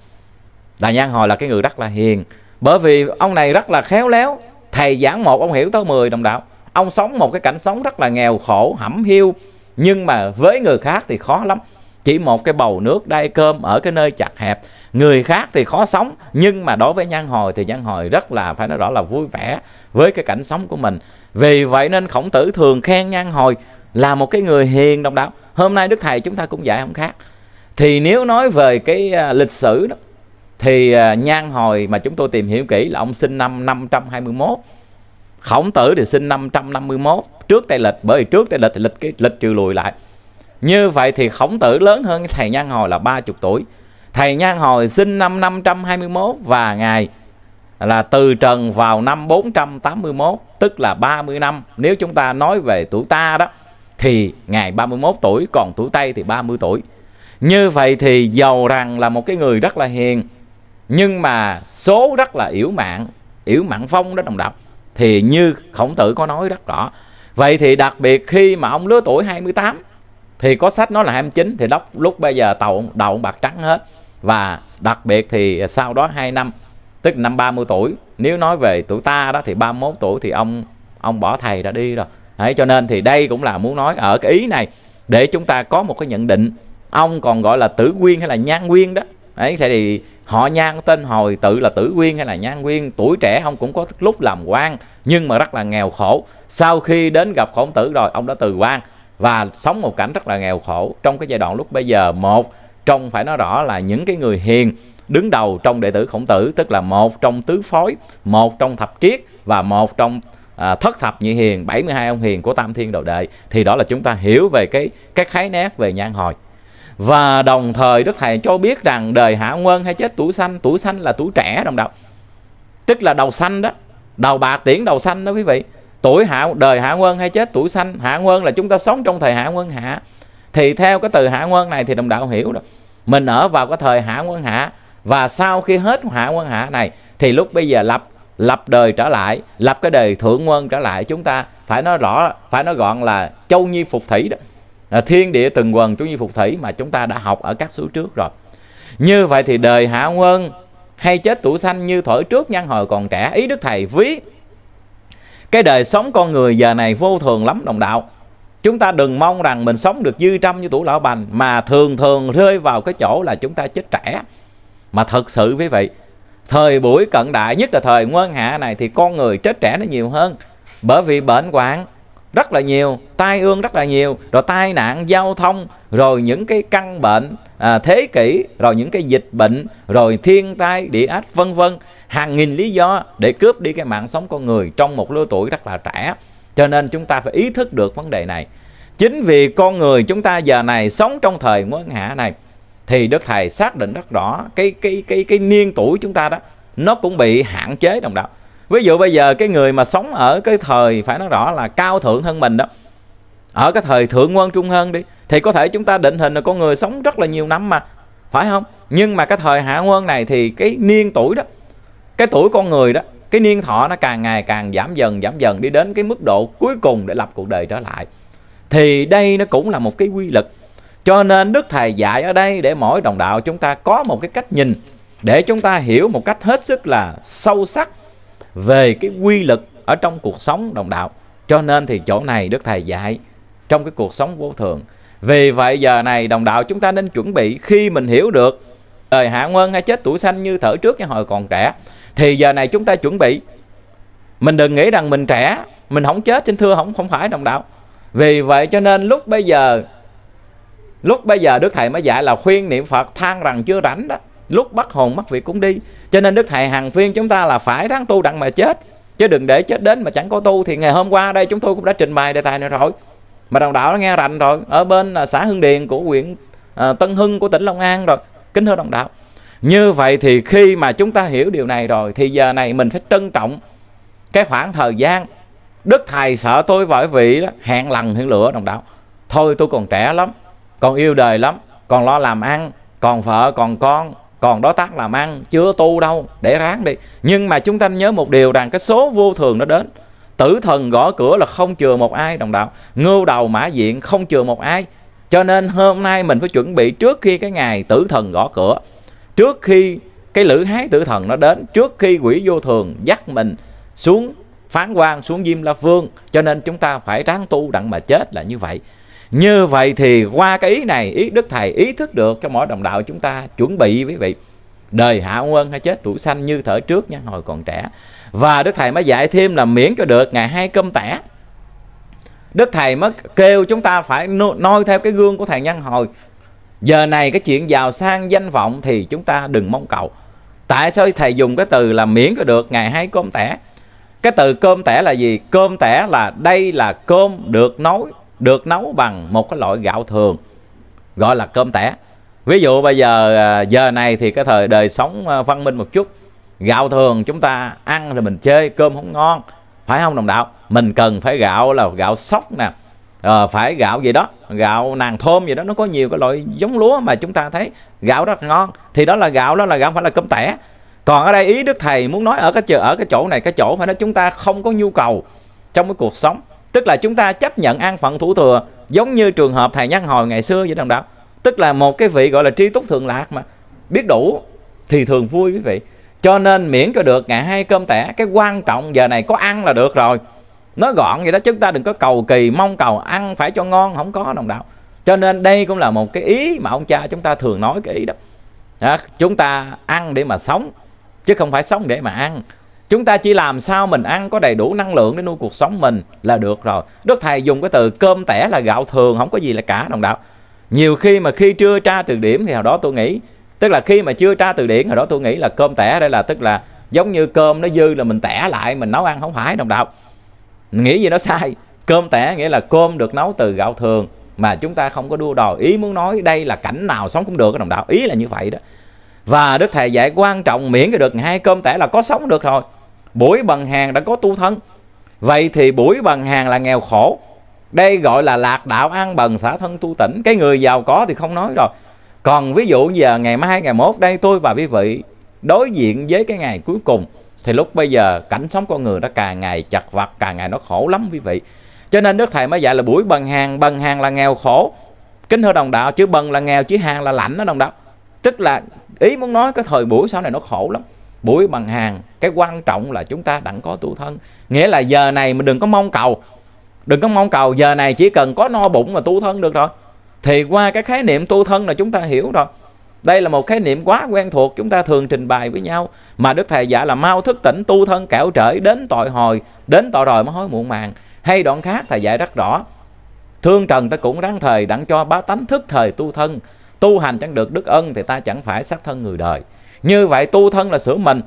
Đại Nhan Hồi là cái người rất là hiền bởi vì ông này rất là khéo léo thầy giảng một ông hiểu tới 10 đồng đạo ông sống một cái cảnh sống rất là nghèo khổ hẩm hiu nhưng mà với người khác thì khó lắm chỉ một cái bầu nước đai cơm ở cái nơi chặt hẹp người khác thì khó sống nhưng mà đối với nhan hồi thì nhan hồi rất là phải nói rõ là vui vẻ với cái cảnh sống của mình vì vậy nên khổng tử thường khen nhan hồi là một cái người hiền đồng đạo hôm nay đức thầy chúng ta cũng dạy không khác thì nếu nói về cái à, lịch sử đó thì nhan à, hồi mà chúng tôi tìm hiểu kỹ là ông sinh năm 521 Khổng tử thì sinh năm 551 trước Tây lịch bởi vì trước Tây lịch thì lịch cái lịch trừ lùi lại như vậy thì khổng tử lớn hơn thầy nhan hồi là 30 tuổi thầy nhan hồi sinh năm 521 và ngày là từ trần vào năm 481 tức là 30 năm nếu chúng ta nói về tuổi ta đó thì ngài 31 tuổi còn tuổi Tây thì 30 tuổi như vậy thì giàu rằng là một cái người rất là hiền nhưng mà số rất là yếu mạng yếu mạng phong đó đồng đọc thì như khổng tử có nói rất rõ vậy thì đặc biệt khi mà ông lứa tuổi 28 thì có sách nó là 29 thì lúc lúc bây giờ tàu đậu bạc trắng hết và đặc biệt thì sau đó 2 năm tức năm 30 tuổi nếu nói về tuổi ta đó thì 31 tuổi thì ông ông bỏ thầy đã đi rồi Đấy, cho nên thì đây cũng là muốn nói ở cái ý này để chúng ta có một cái nhận định ông còn gọi là tử quyên hay là nhan quyên đó Đấy, thì họ nhan tên hồi tự là tử quyên hay là nhan quyên tuổi trẻ ông cũng có lúc làm quan nhưng mà rất là nghèo khổ sau khi đến gặp khổng tử rồi ông đã từ quan và sống một cảnh rất là nghèo khổ trong cái giai đoạn lúc bây giờ một trong phải nói rõ là những cái người hiền đứng đầu trong đệ tử khổng tử tức là một trong tứ phối một trong thập triết và một trong à, thất thập nhị hiền 72 ông hiền của tam thiên đầu đệ thì đó là chúng ta hiểu về cái cái khái nét về nhan hồi và đồng thời đức thầy cho biết rằng đời hạ quân hay chết tuổi xanh tuổi xanh là tuổi trẻ đồng đạo tức là đầu xanh đó đầu bạc tiễn đầu xanh đó quý vị tuổi hạ đời hạ quân hay chết tuổi xanh hạ quân là chúng ta sống trong thời hạ quân hạ thì theo cái từ hạ quân này thì đồng đạo hiểu rồi mình ở vào cái thời hạ quân hạ và sau khi hết hạ quân hạ này thì lúc bây giờ lập lập đời trở lại lập cái đời thượng quân trở lại chúng ta phải nói rõ phải nói gọn là châu nhi phục thủy đó là thiên địa từng quần châu nhi phục thủy mà chúng ta đã học ở các số trước rồi như vậy thì đời hạ quân hay chết tuổi xanh như thổi trước nhân hồi còn trẻ ý đức thầy ví cái đời sống con người giờ này vô thường lắm đồng đạo chúng ta đừng mong rằng mình sống được dư trăm như tủ lão bành mà thường thường rơi vào cái chỗ là chúng ta chết trẻ mà thật sự với vị thời buổi cận đại nhất là thời nguyên hạ này thì con người chết trẻ nó nhiều hơn bởi vì bệnh hoạn rất là nhiều tai ương rất là nhiều rồi tai nạn giao thông rồi những cái căn bệnh à, thế kỷ rồi những cái dịch bệnh rồi thiên tai địa ách vân vân hàng nghìn lý do để cướp đi cái mạng sống con người trong một lứa tuổi rất là trẻ cho nên chúng ta phải ý thức được vấn đề này chính vì con người chúng ta giờ này sống trong thời mới hạ này thì đức thầy xác định rất rõ cái cái cái cái niên tuổi chúng ta đó nó cũng bị hạn chế đồng đạo ví dụ bây giờ cái người mà sống ở cái thời phải nói rõ là cao thượng hơn mình đó ở cái thời thượng quân trung hơn đi thì có thể chúng ta định hình là con người sống rất là nhiều năm mà phải không nhưng mà cái thời hạ quân này thì cái niên tuổi đó cái tuổi con người đó cái niên thọ nó càng ngày càng giảm dần giảm dần đi đến cái mức độ cuối cùng để lập cuộc đời trở lại thì đây nó cũng là một cái quy luật cho nên đức thầy dạy ở đây để mỗi đồng đạo chúng ta có một cái cách nhìn để chúng ta hiểu một cách hết sức là sâu sắc về cái quy luật ở trong cuộc sống đồng đạo cho nên thì chỗ này đức thầy dạy trong cái cuộc sống vô thường vì vậy giờ này đồng đạo chúng ta nên chuẩn bị khi mình hiểu được đời hạ quân hay chết tuổi xanh như thở trước cái hồi còn trẻ thì giờ này chúng ta chuẩn bị mình đừng nghĩ rằng mình trẻ mình không chết xin thưa không không phải đồng đạo vì vậy cho nên lúc bây giờ lúc bây giờ đức thầy mới dạy là khuyên niệm phật than rằng chưa rảnh đó lúc bắt hồn mất việc cũng đi cho nên đức thầy hàng phiên chúng ta là phải ráng tu đặng mà chết chứ đừng để chết đến mà chẳng có tu thì ngày hôm qua đây chúng tôi cũng đã trình bày đề tài này rồi mà đồng đạo nó nghe rành rồi ở bên à, xã hưng điền của huyện à, tân hưng của tỉnh long an rồi kính thưa đồng đạo như vậy thì khi mà chúng ta hiểu điều này rồi thì giờ này mình phải trân trọng cái khoảng thời gian đức thầy sợ tôi bởi vị đó hẹn lần hẹn lửa đồng đạo thôi tôi còn trẻ lắm còn yêu đời lắm còn lo làm ăn còn vợ còn con còn đối tác làm ăn chưa tu đâu để ráng đi nhưng mà chúng ta nhớ một điều rằng cái số vô thường nó đến tử thần gõ cửa là không chừa một ai đồng đạo ngưu đầu mã diện không chừa một ai cho nên hôm nay mình phải chuẩn bị trước khi cái ngày tử thần gõ cửa trước khi cái lữ hái tử thần nó đến trước khi quỷ vô thường dắt mình xuống phán quan xuống diêm la phương cho nên chúng ta phải ráng tu đặng mà chết là như vậy như vậy thì qua cái ý này ý đức thầy ý thức được cho mỗi đồng đạo chúng ta chuẩn bị quý vị đời hạ quân hay chết tuổi xanh như thở trước nhân hồi còn trẻ và đức thầy mới dạy thêm là miễn cho được ngày hai cơm tẻ đức thầy mới kêu chúng ta phải noi theo cái gương của thầy nhân hồi giờ này cái chuyện giàu sang danh vọng thì chúng ta đừng mong cầu tại sao thầy dùng cái từ là miễn có được ngày hai cơm tẻ cái từ cơm tẻ là gì cơm tẻ là đây là cơm được nấu được nấu bằng một cái loại gạo thường gọi là cơm tẻ ví dụ bây giờ à, giờ này thì cái thời đời sống à, văn minh một chút gạo thường chúng ta ăn là mình chê cơm không ngon phải không đồng đạo mình cần phải gạo là gạo sóc nè à, phải gạo gì đó gạo nàng thơm gì đó nó có nhiều cái loại giống lúa mà chúng ta thấy gạo rất ngon thì đó là gạo đó là gạo không phải là cơm tẻ còn ở đây ý đức thầy muốn nói ở cái chợ ở cái chỗ này cái chỗ phải nói chúng ta không có nhu cầu trong cái cuộc sống tức là chúng ta chấp nhận an phận thủ thừa giống như trường hợp thầy nhân hồi ngày xưa vậy đồng đạo tức là một cái vị gọi là tri túc thường lạc mà biết đủ thì thường vui quý vị cho nên miễn cho được ngày hai cơm tẻ cái quan trọng giờ này có ăn là được rồi nói gọn vậy đó chúng ta đừng có cầu kỳ mong cầu ăn phải cho ngon không có đồng đạo cho nên đây cũng là một cái ý mà ông cha chúng ta thường nói cái ý đó à, chúng ta ăn để mà sống chứ không phải sống để mà ăn chúng ta chỉ làm sao mình ăn có đầy đủ năng lượng để nuôi cuộc sống mình là được rồi đức thầy dùng cái từ cơm tẻ là gạo thường không có gì là cả đồng đạo nhiều khi mà khi chưa tra từ điển thì hồi đó tôi nghĩ tức là khi mà chưa tra từ điển hồi đó tôi nghĩ là cơm tẻ đây là tức là giống như cơm nó dư là mình tẻ lại mình nấu ăn không phải đồng đạo nghĩ gì nó sai cơm tẻ nghĩa là cơm được nấu từ gạo thường mà chúng ta không có đua đòi ý muốn nói đây là cảnh nào sống cũng được các đồng đạo ý là như vậy đó và đức thầy dạy quan trọng miễn cái được hai cơm tẻ là có sống được rồi buổi bằng hàng đã có tu thân vậy thì buổi bằng hàng là nghèo khổ đây gọi là lạc đạo an bần xã thân tu tỉnh cái người giàu có thì không nói rồi còn ví dụ giờ ngày mai ngày mốt đây tôi và quý vị đối diện với cái ngày cuối cùng thì lúc bây giờ cảnh sống con người nó càng ngày chật vật càng ngày nó khổ lắm quý vị cho nên đức thầy mới dạy là buổi bần hàng bần hàng là nghèo khổ kính thưa đồng đạo chứ bần là nghèo chứ hàng là lạnh đó đồng đạo tức là ý muốn nói cái thời buổi sau này nó khổ lắm buổi bằng hàng cái quan trọng là chúng ta đặng có tu thân nghĩa là giờ này mình đừng có mong cầu đừng có mong cầu giờ này chỉ cần có no bụng mà tu thân được rồi thì qua cái khái niệm tu thân là chúng ta hiểu rồi đây là một khái niệm quá quen thuộc chúng ta thường trình bày với nhau mà đức thầy dạy là mau thức tỉnh tu thân cảo trở đến tội hồi đến tội rồi mới hối muộn màng hay đoạn khác thầy dạy rất rõ thương trần ta cũng ráng thời đặng cho bá tánh thức thời tu thân tu hành chẳng được đức ân thì ta chẳng phải sát thân người đời như vậy tu thân là sửa mình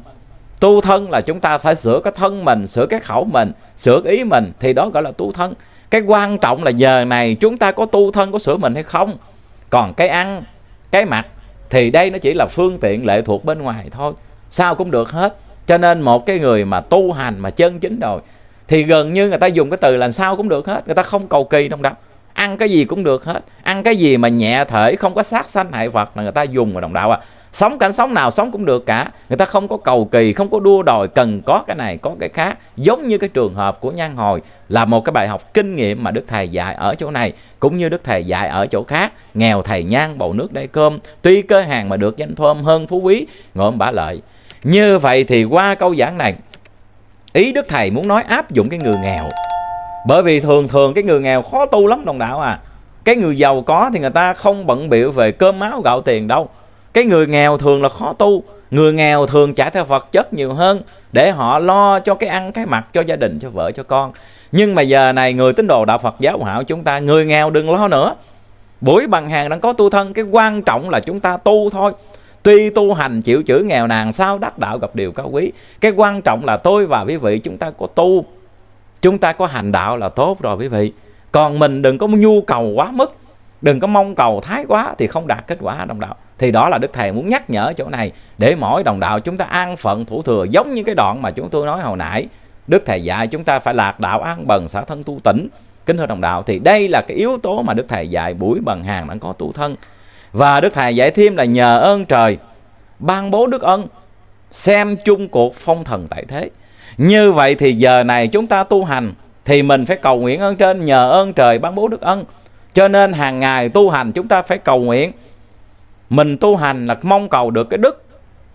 tu thân là chúng ta phải sửa cái thân mình sửa cái khẩu mình sửa ý mình thì đó gọi là tu thân cái quan trọng là giờ này chúng ta có tu thân có sửa mình hay không còn cái ăn cái mặt thì đây nó chỉ là phương tiện lệ thuộc bên ngoài thôi sao cũng được hết cho nên một cái người mà tu hành mà chân chính rồi thì gần như người ta dùng cái từ là sao cũng được hết người ta không cầu kỳ đồng đâu ăn cái gì cũng được hết ăn cái gì mà nhẹ thể không có sát sanh hại phật là người ta dùng mà đồng đạo à sống cảnh sống nào sống cũng được cả người ta không có cầu kỳ không có đua đòi cần có cái này có cái khác giống như cái trường hợp của nhan hồi là một cái bài học kinh nghiệm mà đức thầy dạy ở chỗ này cũng như đức thầy dạy ở chỗ khác nghèo thầy nhan bầu nước đây cơm tuy cơ hàng mà được danh thơm hơn phú quý ngộm bả lợi như vậy thì qua câu giảng này ý đức thầy muốn nói áp dụng cái người nghèo bởi vì thường thường cái người nghèo khó tu lắm đồng đạo à cái người giàu có thì người ta không bận biểu về cơm máu gạo tiền đâu cái người nghèo thường là khó tu người nghèo thường trả theo vật chất nhiều hơn để họ lo cho cái ăn cái mặc cho gia đình cho vợ cho con nhưng mà giờ này người tín đồ đạo Phật giáo hảo chúng ta người nghèo đừng lo nữa buổi bằng hàng đang có tu thân cái quan trọng là chúng ta tu thôi tuy tu hành chịu chữ nghèo nàn sao đắc đạo gặp điều cao quý cái quan trọng là tôi và quý vị chúng ta có tu chúng ta có hành đạo là tốt rồi quý vị còn mình đừng có nhu cầu quá mức đừng có mong cầu thái quá thì không đạt kết quả đồng đạo thì đó là đức thầy muốn nhắc nhở chỗ này để mỗi đồng đạo chúng ta an phận thủ thừa giống như cái đoạn mà chúng tôi nói hồi nãy đức thầy dạy chúng ta phải lạc đạo an bần xã thân tu tỉnh kính thưa đồng đạo thì đây là cái yếu tố mà đức thầy dạy buổi bằng hàng đã có tu thân và đức thầy dạy thêm là nhờ ơn trời ban bố đức ân xem chung cuộc phong thần tại thế như vậy thì giờ này chúng ta tu hành thì mình phải cầu nguyện ơn trên nhờ ơn trời ban bố đức ân cho nên hàng ngày tu hành chúng ta phải cầu nguyện mình tu hành là mong cầu được cái đức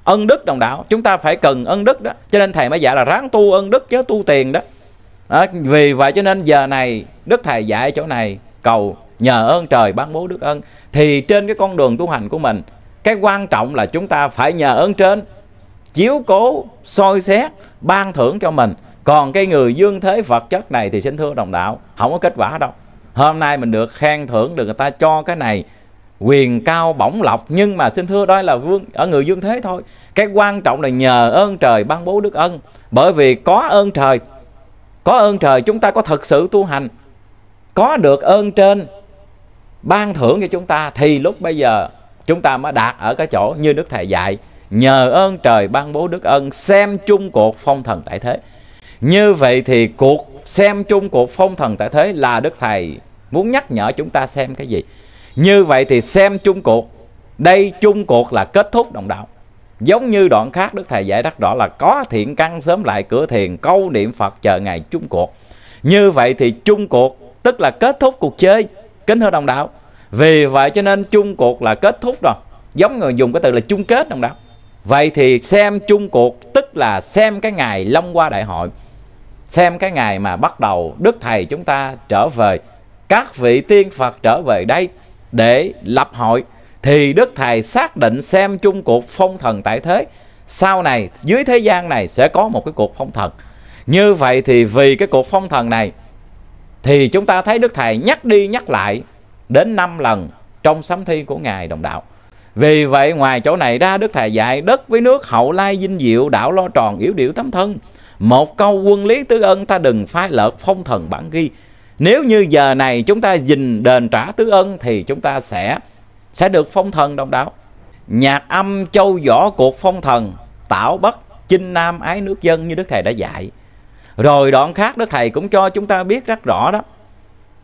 ân đức đồng đạo chúng ta phải cần ân đức đó cho nên thầy mới dạy là ráng tu ân đức chứ tu tiền đó à, vì vậy cho nên giờ này đức thầy dạy chỗ này cầu nhờ ơn trời ban bố đức ân thì trên cái con đường tu hành của mình cái quan trọng là chúng ta phải nhờ ơn trên chiếu cố soi xét ban thưởng cho mình còn cái người dương thế vật chất này thì xin thưa đồng đạo không có kết quả đâu hôm nay mình được khen thưởng được người ta cho cái này quyền cao bổng lộc nhưng mà xin thưa đó là vương ở người dương thế thôi cái quan trọng là nhờ ơn trời ban bố đức ân bởi vì có ơn trời có ơn trời chúng ta có thật sự tu hành có được ơn trên ban thưởng cho chúng ta thì lúc bây giờ chúng ta mới đạt ở cái chỗ như đức thầy dạy nhờ ơn trời ban bố đức ân xem chung cuộc phong thần tại thế như vậy thì cuộc xem chung cuộc phong thần tại thế là Đức Thầy muốn nhắc nhở chúng ta xem cái gì. Như vậy thì xem chung cuộc. Đây chung cuộc là kết thúc đồng đạo. Giống như đoạn khác Đức Thầy giải đắc rõ là có thiện căn sớm lại cửa thiền câu niệm Phật chờ ngày chung cuộc. Như vậy thì chung cuộc tức là kết thúc cuộc chơi. Kính thưa đồng đạo. Vì vậy cho nên chung cuộc là kết thúc rồi. Giống người dùng cái từ là chung kết đồng đạo. Vậy thì xem chung cuộc tức là xem cái ngày Long qua đại hội xem cái ngày mà bắt đầu Đức Thầy chúng ta trở về, các vị tiên Phật trở về đây để lập hội, thì Đức Thầy xác định xem chung cuộc phong thần tại thế, sau này dưới thế gian này sẽ có một cái cuộc phong thần. Như vậy thì vì cái cuộc phong thần này, thì chúng ta thấy Đức Thầy nhắc đi nhắc lại đến năm lần trong sấm thi của Ngài Đồng Đạo. Vì vậy ngoài chỗ này ra Đức Thầy dạy đất với nước hậu lai dinh diệu đạo lo tròn yếu điệu tấm thân một câu quân lý tứ ân ta đừng phai lợt phong thần bản ghi nếu như giờ này chúng ta dình đền trả tứ ân thì chúng ta sẽ sẽ được phong thần đồng đáo nhạc âm châu võ cuộc phong thần tạo bất chinh nam ái nước dân như đức thầy đã dạy rồi đoạn khác đức thầy cũng cho chúng ta biết rất rõ đó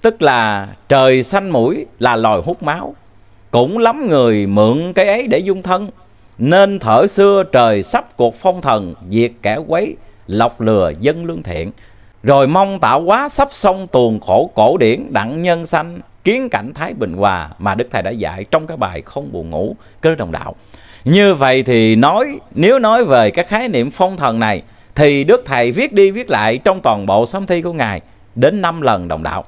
tức là trời xanh mũi là lòi hút máu cũng lắm người mượn cái ấy để dung thân nên thở xưa trời sắp cuộc phong thần diệt kẻ quấy lọc lừa dân lương thiện rồi mong tạo quá sắp xong tuồng khổ cổ điển đặng nhân sanh kiến cảnh thái bình hòa mà đức thầy đã dạy trong các bài không buồn ngủ cơ đồng đạo như vậy thì nói nếu nói về các khái niệm phong thần này thì đức thầy viết đi viết lại trong toàn bộ sấm thi của ngài đến 5 lần đồng đạo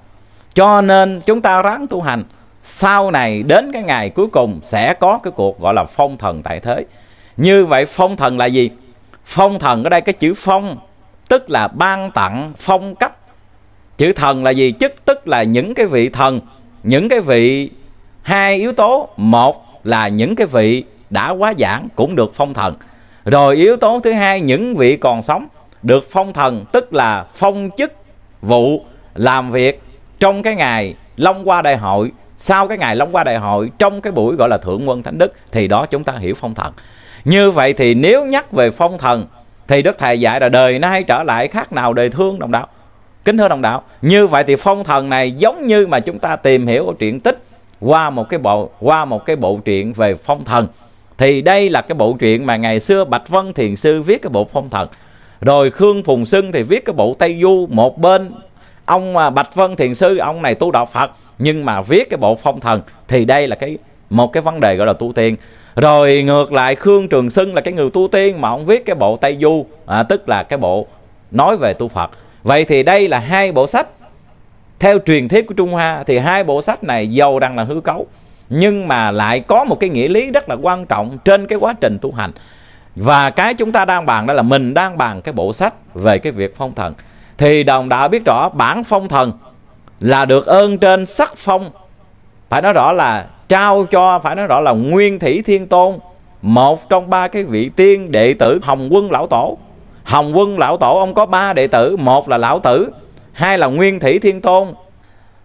cho nên chúng ta ráng tu hành sau này đến cái ngày cuối cùng sẽ có cái cuộc gọi là phong thần tại thế như vậy phong thần là gì phong thần ở đây cái chữ phong tức là ban tặng phong cách chữ thần là gì chức tức là những cái vị thần những cái vị hai yếu tố một là những cái vị đã quá giảng cũng được phong thần rồi yếu tố thứ hai những vị còn sống được phong thần tức là phong chức vụ làm việc trong cái ngày long qua đại hội sau cái ngày long qua đại hội trong cái buổi gọi là thượng quân thánh đức thì đó chúng ta hiểu phong thần như vậy thì nếu nhắc về phong thần thì đức thầy dạy là đời nay trở lại khác nào đời thương đồng đạo kính thưa đồng đạo như vậy thì phong thần này giống như mà chúng ta tìm hiểu ở truyện tích qua một cái bộ qua một cái bộ truyện về phong thần thì đây là cái bộ truyện mà ngày xưa bạch vân thiền sư viết cái bộ phong thần rồi khương phùng sưng thì viết cái bộ tây du một bên ông à, bạch vân thiền sư ông này tu đạo phật nhưng mà viết cái bộ phong thần thì đây là cái một cái vấn đề gọi là tu tiên rồi ngược lại khương trường Sưng là cái người tu tiên mà ông viết cái bộ tây du à, tức là cái bộ nói về tu phật vậy thì đây là hai bộ sách theo truyền thuyết của trung hoa thì hai bộ sách này giàu rằng là hư cấu nhưng mà lại có một cái nghĩa lý rất là quan trọng trên cái quá trình tu hành và cái chúng ta đang bàn đó là mình đang bàn cái bộ sách về cái việc phong thần thì đồng đạo biết rõ bản phong thần là được ơn trên sắc phong phải nói rõ là trao cho phải nói rõ là nguyên thủy thiên tôn một trong ba cái vị tiên đệ tử hồng quân lão tổ hồng quân lão tổ ông có ba đệ tử một là lão tử hai là nguyên thủy thiên tôn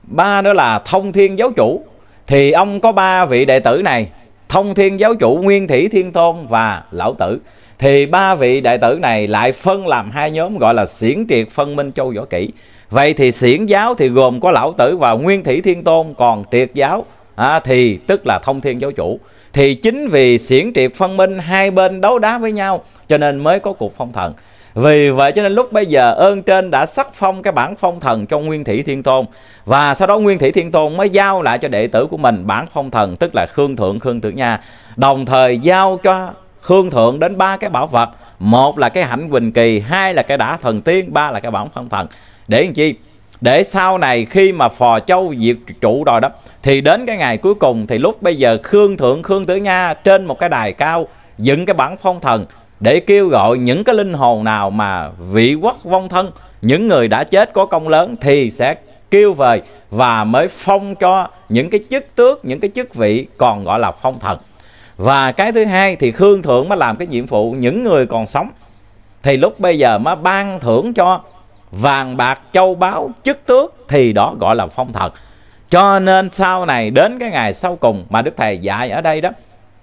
ba nữa là thông thiên giáo chủ thì ông có ba vị đệ tử này thông thiên giáo chủ nguyên thủy thiên tôn và lão tử thì ba vị đệ tử này lại phân làm hai nhóm gọi là xiển triệt phân minh châu võ kỹ vậy thì xiển giáo thì gồm có lão tử và nguyên thủy thiên tôn còn triệt giáo à, thì tức là thông thiên giáo chủ thì chính vì xiển triệt phân minh hai bên đấu đá với nhau cho nên mới có cuộc phong thần vì vậy cho nên lúc bây giờ ơn trên đã sắc phong cái bản phong thần cho Nguyên Thủy Thiên Tôn Và sau đó Nguyên Thủy Thiên Tôn mới giao lại cho đệ tử của mình bản phong thần Tức là Khương Thượng, Khương Thượng Nha Đồng thời giao cho Khương Thượng đến ba cái bảo vật Một là cái hạnh Quỳnh Kỳ, hai là cái đã thần tiên, ba là cái bản phong thần Để làm chi? để sau này khi mà phò châu diệt trụ rồi đó thì đến cái ngày cuối cùng thì lúc bây giờ khương thượng khương tử nha trên một cái đài cao dựng cái bản phong thần để kêu gọi những cái linh hồn nào mà vị quốc vong thân những người đã chết có công lớn thì sẽ kêu về và mới phong cho những cái chức tước những cái chức vị còn gọi là phong thần và cái thứ hai thì khương thượng mới làm cái nhiệm vụ những người còn sống thì lúc bây giờ mới ban thưởng cho vàng bạc châu báu chức tước thì đó gọi là phong thần cho nên sau này đến cái ngày sau cùng mà đức thầy dạy ở đây đó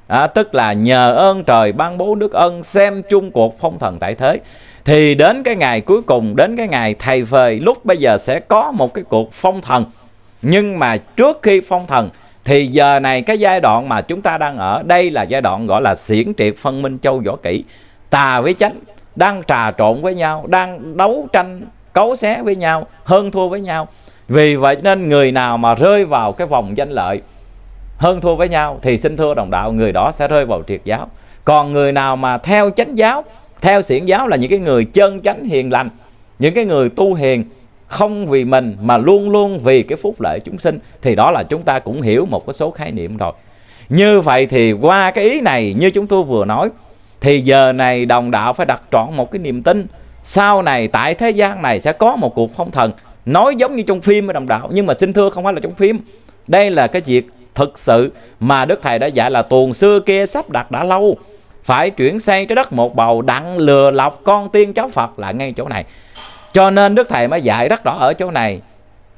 à, tức là nhờ ơn trời ban bố đức ân xem chung cuộc phong thần tại thế thì đến cái ngày cuối cùng đến cái ngày thầy về lúc bây giờ sẽ có một cái cuộc phong thần nhưng mà trước khi phong thần thì giờ này cái giai đoạn mà chúng ta đang ở đây là giai đoạn gọi là xiển triệt phân minh châu võ kỹ tà với chánh đang trà trộn với nhau đang đấu tranh cấu xé với nhau hơn thua với nhau vì vậy nên người nào mà rơi vào cái vòng danh lợi hơn thua với nhau thì xin thưa đồng đạo người đó sẽ rơi vào triệt giáo còn người nào mà theo chánh giáo theo xiển giáo là những cái người chân chánh hiền lành những cái người tu hiền không vì mình mà luôn luôn vì cái phúc lợi chúng sinh thì đó là chúng ta cũng hiểu một cái số khái niệm rồi như vậy thì qua cái ý này như chúng tôi vừa nói thì giờ này đồng đạo phải đặt trọn một cái niềm tin sau này tại thế gian này sẽ có một cuộc phong thần nói giống như trong phim ở đồng đạo nhưng mà xin thưa không phải là trong phim đây là cái việc thực sự mà đức thầy đã dạy là tuồng xưa kia sắp đặt đã lâu phải chuyển sang trái đất một bầu đặng lừa lọc con tiên cháu phật là ngay chỗ này cho nên đức thầy mới dạy rất rõ ở chỗ này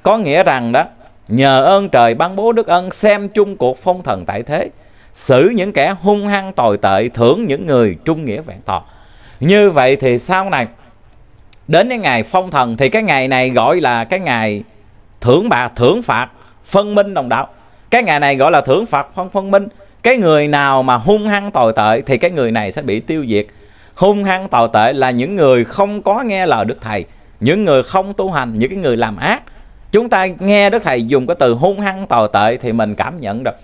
có nghĩa rằng đó nhờ ơn trời ban bố đức ân xem chung cuộc phong thần tại thế xử những kẻ hung hăng tồi tệ thưởng những người trung nghĩa vẹn toàn như vậy thì sau này đến cái ngày phong thần thì cái ngày này gọi là cái ngày thưởng bạc thưởng phạt phân minh đồng đạo cái ngày này gọi là thưởng phạt phân phân minh cái người nào mà hung hăng tồi tệ thì cái người này sẽ bị tiêu diệt hung hăng tồi tệ là những người không có nghe lời đức thầy những người không tu hành những cái người làm ác chúng ta nghe đức thầy dùng cái từ hung hăng tồi tệ thì mình cảm nhận được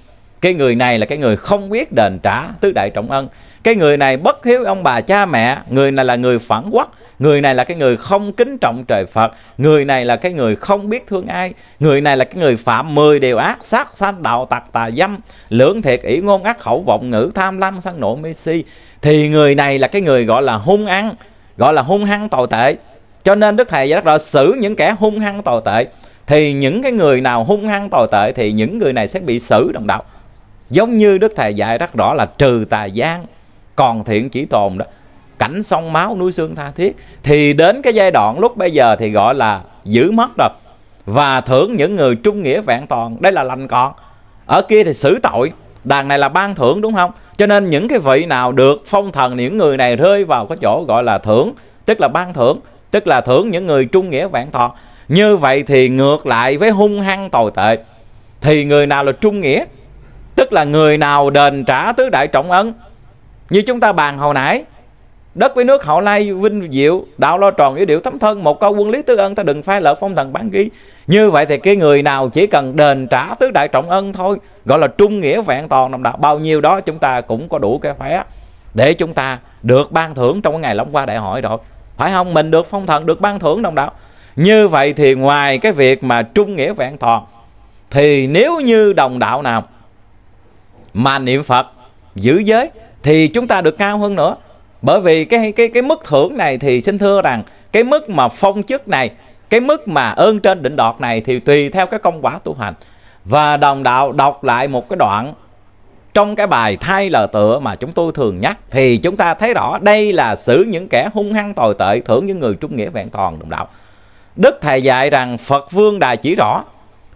cái người này là cái người không biết đền trả tứ đại trọng ân cái người này bất hiếu ông bà cha mẹ người này là người phản quốc người này là cái người không kính trọng trời phật người này là cái người không biết thương ai người này là cái người phạm mười điều ác sát sanh đạo tặc tà dâm lưỡng thiệt ỷ ngôn ác khẩu vọng ngữ tham lam sân nộ mê si thì người này là cái người gọi là hung ăn gọi là hung hăng tồi tệ cho nên đức thầy giải đáp xử những kẻ hung hăng tồi tệ thì những cái người nào hung hăng tồi tệ thì những người này sẽ bị xử đồng đạo giống như đức thầy dạy rất rõ là trừ tà gian còn thiện chỉ tồn đó cảnh sông máu núi xương tha thiết thì đến cái giai đoạn lúc bây giờ thì gọi là giữ mất rồi và thưởng những người trung nghĩa vẹn toàn đây là lành còn ở kia thì xử tội đàn này là ban thưởng đúng không cho nên những cái vị nào được phong thần những người này rơi vào cái chỗ gọi là thưởng tức là ban thưởng tức là thưởng những người trung nghĩa vẹn toàn như vậy thì ngược lại với hung hăng tồi tệ thì người nào là trung nghĩa tức là người nào đền trả tứ đại trọng ân như chúng ta bàn hồi nãy đất với nước hậu lai vinh diệu đạo lo tròn với điệu thấm thân một câu quân lý tứ ân ta đừng phai lỡ phong thần bán ghi như vậy thì cái người nào chỉ cần đền trả tứ đại trọng ân thôi gọi là trung nghĩa vẹn toàn đồng đạo bao nhiêu đó chúng ta cũng có đủ cái khỏe để chúng ta được ban thưởng trong cái ngày lóng qua đại hội rồi phải không mình được phong thần được ban thưởng đồng đạo như vậy thì ngoài cái việc mà trung nghĩa vẹn toàn thì nếu như đồng đạo nào mà niệm Phật giữ giới thì chúng ta được cao hơn nữa bởi vì cái cái cái mức thưởng này thì xin thưa rằng cái mức mà phong chức này cái mức mà ơn trên định đoạt này thì tùy theo cái công quả tu hành và đồng đạo đọc lại một cái đoạn trong cái bài thay lời tựa mà chúng tôi thường nhắc thì chúng ta thấy rõ đây là xử những kẻ hung hăng tồi tệ thưởng những người trung nghĩa vẹn toàn đồng đạo đức thầy dạy rằng phật vương đài chỉ rõ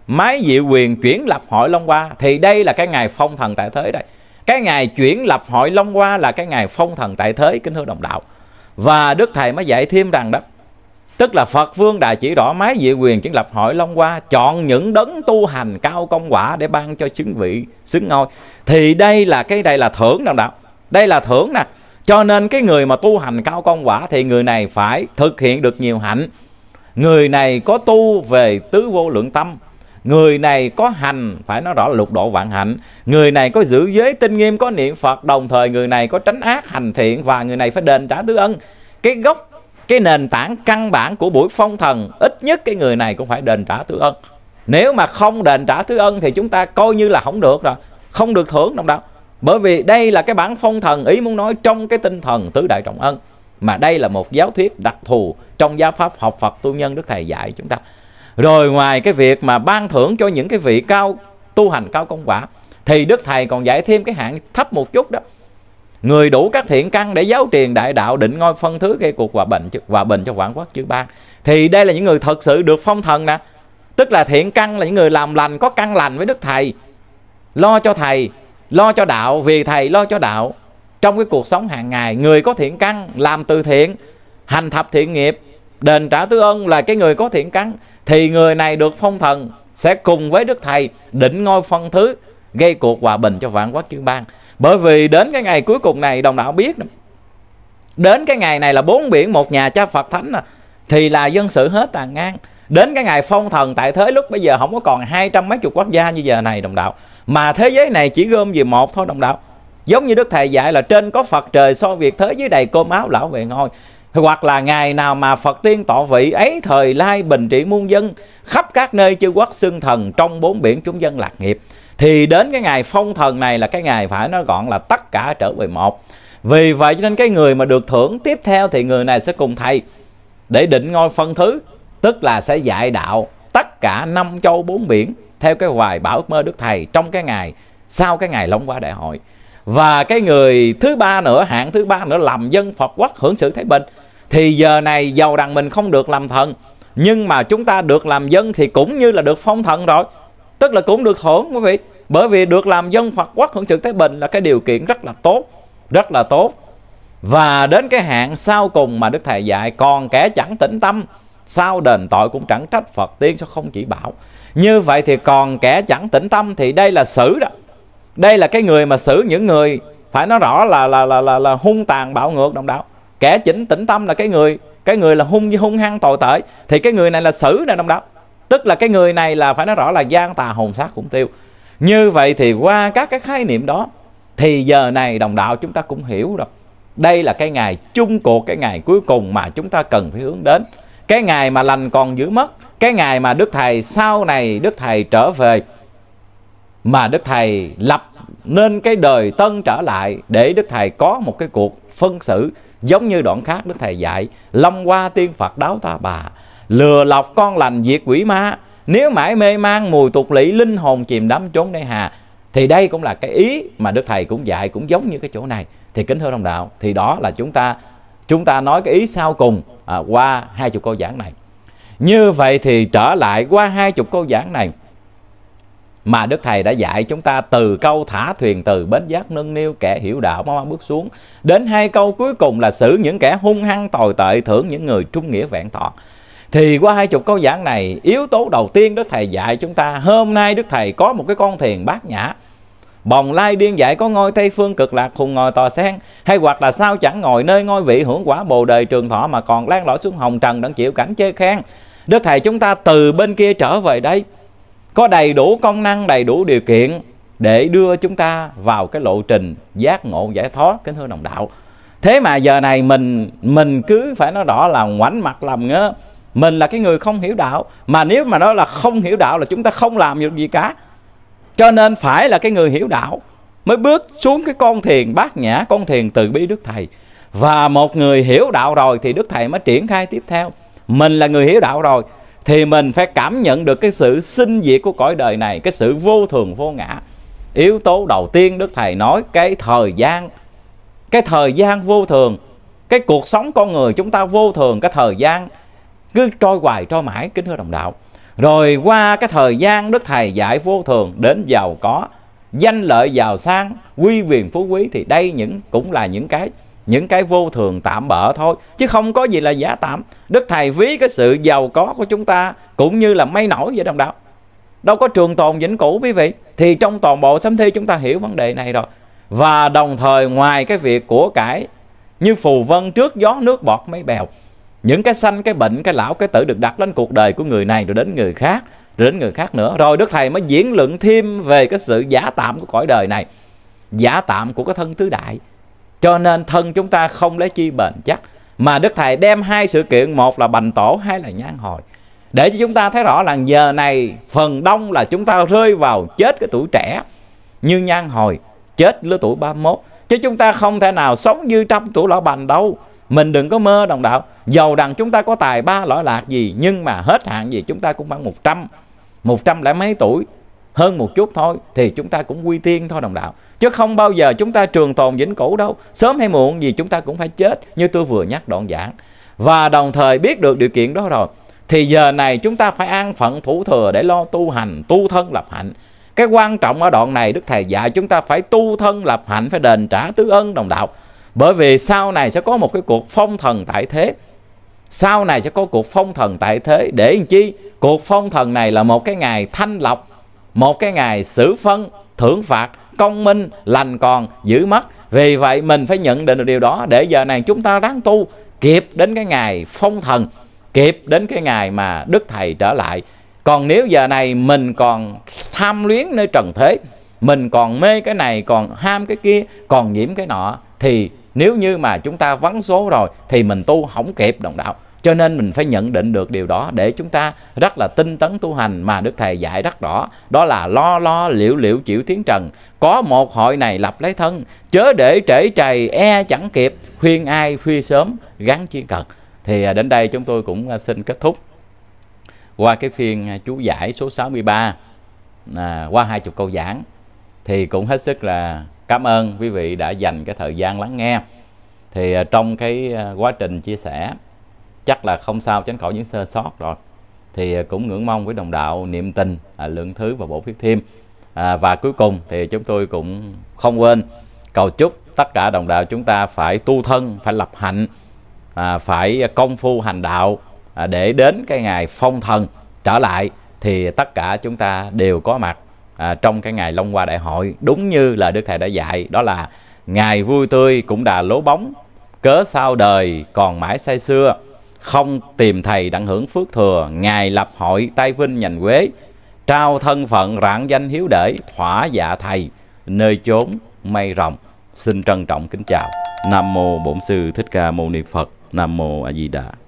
máy diệu quyền chuyển lập hội long qua thì đây là cái ngày phong thần tại thế đây cái ngày chuyển lập hội long qua là cái ngày phong thần tại thế kính thưa đồng đạo và đức thầy mới dạy thêm rằng đó tức là phật vương đại chỉ rõ máy diệu quyền chuyển lập hội long qua chọn những đấng tu hành cao công quả để ban cho xứng vị xứng ngôi thì đây là cái đây là thưởng đồng đạo đây là thưởng nè cho nên cái người mà tu hành cao công quả thì người này phải thực hiện được nhiều hạnh người này có tu về tứ vô lượng tâm người này có hành phải nói rõ lục độ vạn hạnh người này có giữ giới tinh nghiêm có niệm phật đồng thời người này có tránh ác hành thiện và người này phải đền trả tứ ân cái gốc cái nền tảng căn bản của buổi phong thần ít nhất cái người này cũng phải đền trả tứ ân nếu mà không đền trả tứ ân thì chúng ta coi như là không được rồi không được thưởng đâu đâu bởi vì đây là cái bản phong thần ý muốn nói trong cái tinh thần tứ đại trọng ân mà đây là một giáo thuyết đặc thù trong giáo pháp học Phật tu nhân Đức Thầy dạy chúng ta rồi ngoài cái việc mà ban thưởng cho những cái vị cao tu hành cao công quả thì đức thầy còn dạy thêm cái hạng thấp một chút đó người đủ các thiện căn để giáo truyền đại đạo định ngôi phân thứ gây cuộc hòa bình hòa bình cho vạn quốc chư ba. thì đây là những người thật sự được phong thần nè tức là thiện căn là những người làm lành có căn lành với đức thầy lo cho thầy lo cho đạo vì thầy lo cho đạo trong cái cuộc sống hàng ngày người có thiện căn làm từ thiện hành thập thiện nghiệp đền trả tứ ân là cái người có thiện căn thì người này được phong thần sẽ cùng với đức thầy định ngôi phân thứ gây cuộc hòa bình cho vạn quốc chư bang bởi vì đến cái ngày cuối cùng này đồng đạo biết đến cái ngày này là bốn biển một nhà cha phật thánh thì là dân sự hết tàn ngang đến cái ngày phong thần tại thế lúc bây giờ không có còn hai trăm mấy chục quốc gia như giờ này đồng đạo mà thế giới này chỉ gom về một thôi đồng đạo giống như đức thầy dạy là trên có phật trời so việc thế dưới đầy cơm áo lão về ngôi hoặc là ngày nào mà Phật tiên tọa vị ấy thời lai bình trị muôn dân khắp các nơi chư quốc xưng thần trong bốn biển chúng dân lạc nghiệp thì đến cái ngày phong thần này là cái ngày phải nói gọn là tất cả trở về một vì vậy cho nên cái người mà được thưởng tiếp theo thì người này sẽ cùng thầy để định ngôi phân thứ tức là sẽ dạy đạo tất cả năm châu bốn biển theo cái hoài bảo ước mơ đức thầy trong cái ngày sau cái ngày long qua đại hội và cái người thứ ba nữa hạng thứ ba nữa làm dân phật quốc hưởng sự thái bình thì giờ này giàu rằng mình không được làm thần nhưng mà chúng ta được làm dân thì cũng như là được phong thần rồi tức là cũng được hưởng quý vị bởi vì được làm dân hoặc quốc hưởng sự thái bình là cái điều kiện rất là tốt rất là tốt và đến cái hạn sau cùng mà đức thầy dạy còn kẻ chẳng tĩnh tâm sao đền tội cũng chẳng trách phật tiên sao không chỉ bảo như vậy thì còn kẻ chẳng tĩnh tâm thì đây là xử đó đây là cái người mà xử những người phải nói rõ là là là là, là hung tàn bạo ngược đồng đạo kẻ chỉnh tĩnh tâm là cái người cái người là hung hung hăng tồi tệ thì cái người này là xử nè đồng đạo tức là cái người này là phải nói rõ là gian tà hồn sát cũng tiêu như vậy thì qua các cái khái niệm đó thì giờ này đồng đạo chúng ta cũng hiểu rồi đây là cái ngày chung cuộc cái ngày cuối cùng mà chúng ta cần phải hướng đến cái ngày mà lành còn giữ mất cái ngày mà đức thầy sau này đức thầy trở về mà đức thầy lập nên cái đời tân trở lại để đức thầy có một cái cuộc phân xử Giống như đoạn khác Đức Thầy dạy, long qua tiên Phật đáo ta bà, lừa lọc con lành diệt quỷ ma, nếu mãi mê mang mùi tục lỵ linh hồn chìm đắm trốn đây hà. Thì đây cũng là cái ý mà Đức Thầy cũng dạy cũng giống như cái chỗ này. Thì kính thưa đồng đạo, thì đó là chúng ta chúng ta nói cái ý sau cùng à, qua hai chục câu giảng này. Như vậy thì trở lại qua hai chục câu giảng này mà Đức Thầy đã dạy chúng ta từ câu thả thuyền từ bến giác nâng niu kẻ hiểu đạo mau mau bước xuống đến hai câu cuối cùng là xử những kẻ hung hăng tồi tệ thưởng những người trung nghĩa vẹn toàn thì qua hai chục câu giảng này yếu tố đầu tiên Đức Thầy dạy chúng ta hôm nay Đức Thầy có một cái con thuyền bát nhã Bồng lai điên dạy có ngôi Tây Phương cực lạc khùng ngồi tòa sen Hay hoặc là sao chẳng ngồi nơi ngôi vị hưởng quả bồ đề trường thọ Mà còn lan lỏi xuống hồng trần đặng chịu cảnh chê khen Đức Thầy chúng ta từ bên kia trở về đây có đầy đủ công năng đầy đủ điều kiện để đưa chúng ta vào cái lộ trình giác ngộ giải thoát kính thưa đồng đạo thế mà giờ này mình mình cứ phải nói rõ là ngoảnh mặt làm ngơ mình là cái người không hiểu đạo mà nếu mà nói là không hiểu đạo là chúng ta không làm được gì cả cho nên phải là cái người hiểu đạo mới bước xuống cái con thiền bát nhã con thiền từ bi đức thầy và một người hiểu đạo rồi thì đức thầy mới triển khai tiếp theo mình là người hiểu đạo rồi thì mình phải cảm nhận được cái sự sinh diệt của cõi đời này cái sự vô thường vô ngã yếu tố đầu tiên đức thầy nói cái thời gian cái thời gian vô thường cái cuộc sống con người chúng ta vô thường cái thời gian cứ trôi hoài trôi mãi kính thưa đồng đạo rồi qua cái thời gian đức thầy dạy vô thường đến giàu có danh lợi giàu sang quy quyền phú quý thì đây những cũng là những cái những cái vô thường tạm bỡ thôi chứ không có gì là giả tạm đức thầy ví cái sự giàu có của chúng ta cũng như là may nổi vậy đồng đạo đâu có trường tồn vĩnh cửu quý vị thì trong toàn bộ sấm thi chúng ta hiểu vấn đề này rồi và đồng thời ngoài cái việc của cải như phù vân trước gió nước bọt mấy bèo những cái sanh cái bệnh cái lão cái tử được đặt lên cuộc đời của người này rồi đến người khác rồi đến người khác nữa rồi đức thầy mới diễn luận thêm về cái sự giả tạm của cõi đời này giả tạm của cái thân tứ đại cho nên thân chúng ta không lấy chi bệnh chắc. Mà Đức Thầy đem hai sự kiện, một là bành tổ, hai là nhan hồi. Để cho chúng ta thấy rõ là giờ này phần đông là chúng ta rơi vào chết cái tuổi trẻ. Như nhan hồi, chết lứa tuổi 31. Chứ chúng ta không thể nào sống như trong tuổi lão bành đâu. Mình đừng có mơ đồng đạo. Dầu rằng chúng ta có tài ba lõi lạc gì, nhưng mà hết hạn gì chúng ta cũng bằng 100. 100 lẻ mấy tuổi hơn một chút thôi thì chúng ta cũng quy tiên thôi đồng đạo chứ không bao giờ chúng ta trường tồn vĩnh cửu đâu sớm hay muộn gì chúng ta cũng phải chết như tôi vừa nhắc đoạn giảng và đồng thời biết được điều kiện đó rồi thì giờ này chúng ta phải an phận thủ thừa để lo tu hành tu thân lập hạnh cái quan trọng ở đoạn này đức thầy dạy chúng ta phải tu thân lập hạnh phải đền trả tứ ân đồng đạo bởi vì sau này sẽ có một cái cuộc phong thần tại thế sau này sẽ có cuộc phong thần tại thế để làm chi cuộc phong thần này là một cái ngày thanh lọc một cái ngày xử phân thưởng phạt công minh lành còn giữ mất vì vậy mình phải nhận định được điều đó để giờ này chúng ta đáng tu kịp đến cái ngày phong thần kịp đến cái ngày mà đức thầy trở lại còn nếu giờ này mình còn tham luyến nơi trần thế mình còn mê cái này còn ham cái kia còn nhiễm cái nọ thì nếu như mà chúng ta vắng số rồi thì mình tu không kịp đồng đạo cho nên mình phải nhận định được điều đó để chúng ta rất là tinh tấn tu hành mà đức thầy dạy rất rõ đó là lo lo liệu liệu chịu tiếng trần có một hội này lập lấy thân chớ để trễ trầy e chẳng kịp khuyên ai phi sớm gắn chuyên cần thì à, đến đây chúng tôi cũng à, xin kết thúc qua cái phiên à, chú giải số 63 à, qua hai chục câu giảng thì cũng hết sức là cảm ơn quý vị đã dành cái thời gian lắng nghe thì trong cái quá trình chia sẻ chắc là không sao tránh khỏi những sơ sót rồi thì à, cũng ngưỡng mong với đồng đạo niệm tình à, lượng thứ và bổ phiếu thêm à, và cuối cùng thì chúng tôi cũng không quên cầu chúc tất cả đồng đạo chúng ta phải tu thân phải lập hạnh à, phải công phu hành đạo à, để đến cái ngày phong thần trở lại thì tất cả chúng ta đều có mặt à, trong cái ngày Long Hoa Đại Hội đúng như là Đức Thầy đã dạy đó là ngày vui tươi cũng đà lố bóng cớ sao đời còn mãi say xưa không tìm thầy đặng hưởng phước thừa ngài lập hội tay vinh nhành quế trao thân phận rạng danh hiếu để thỏa dạ thầy nơi chốn mây rộng xin trân trọng kính chào nam mô bổn sư thích ca mâu ni phật nam mô a di đà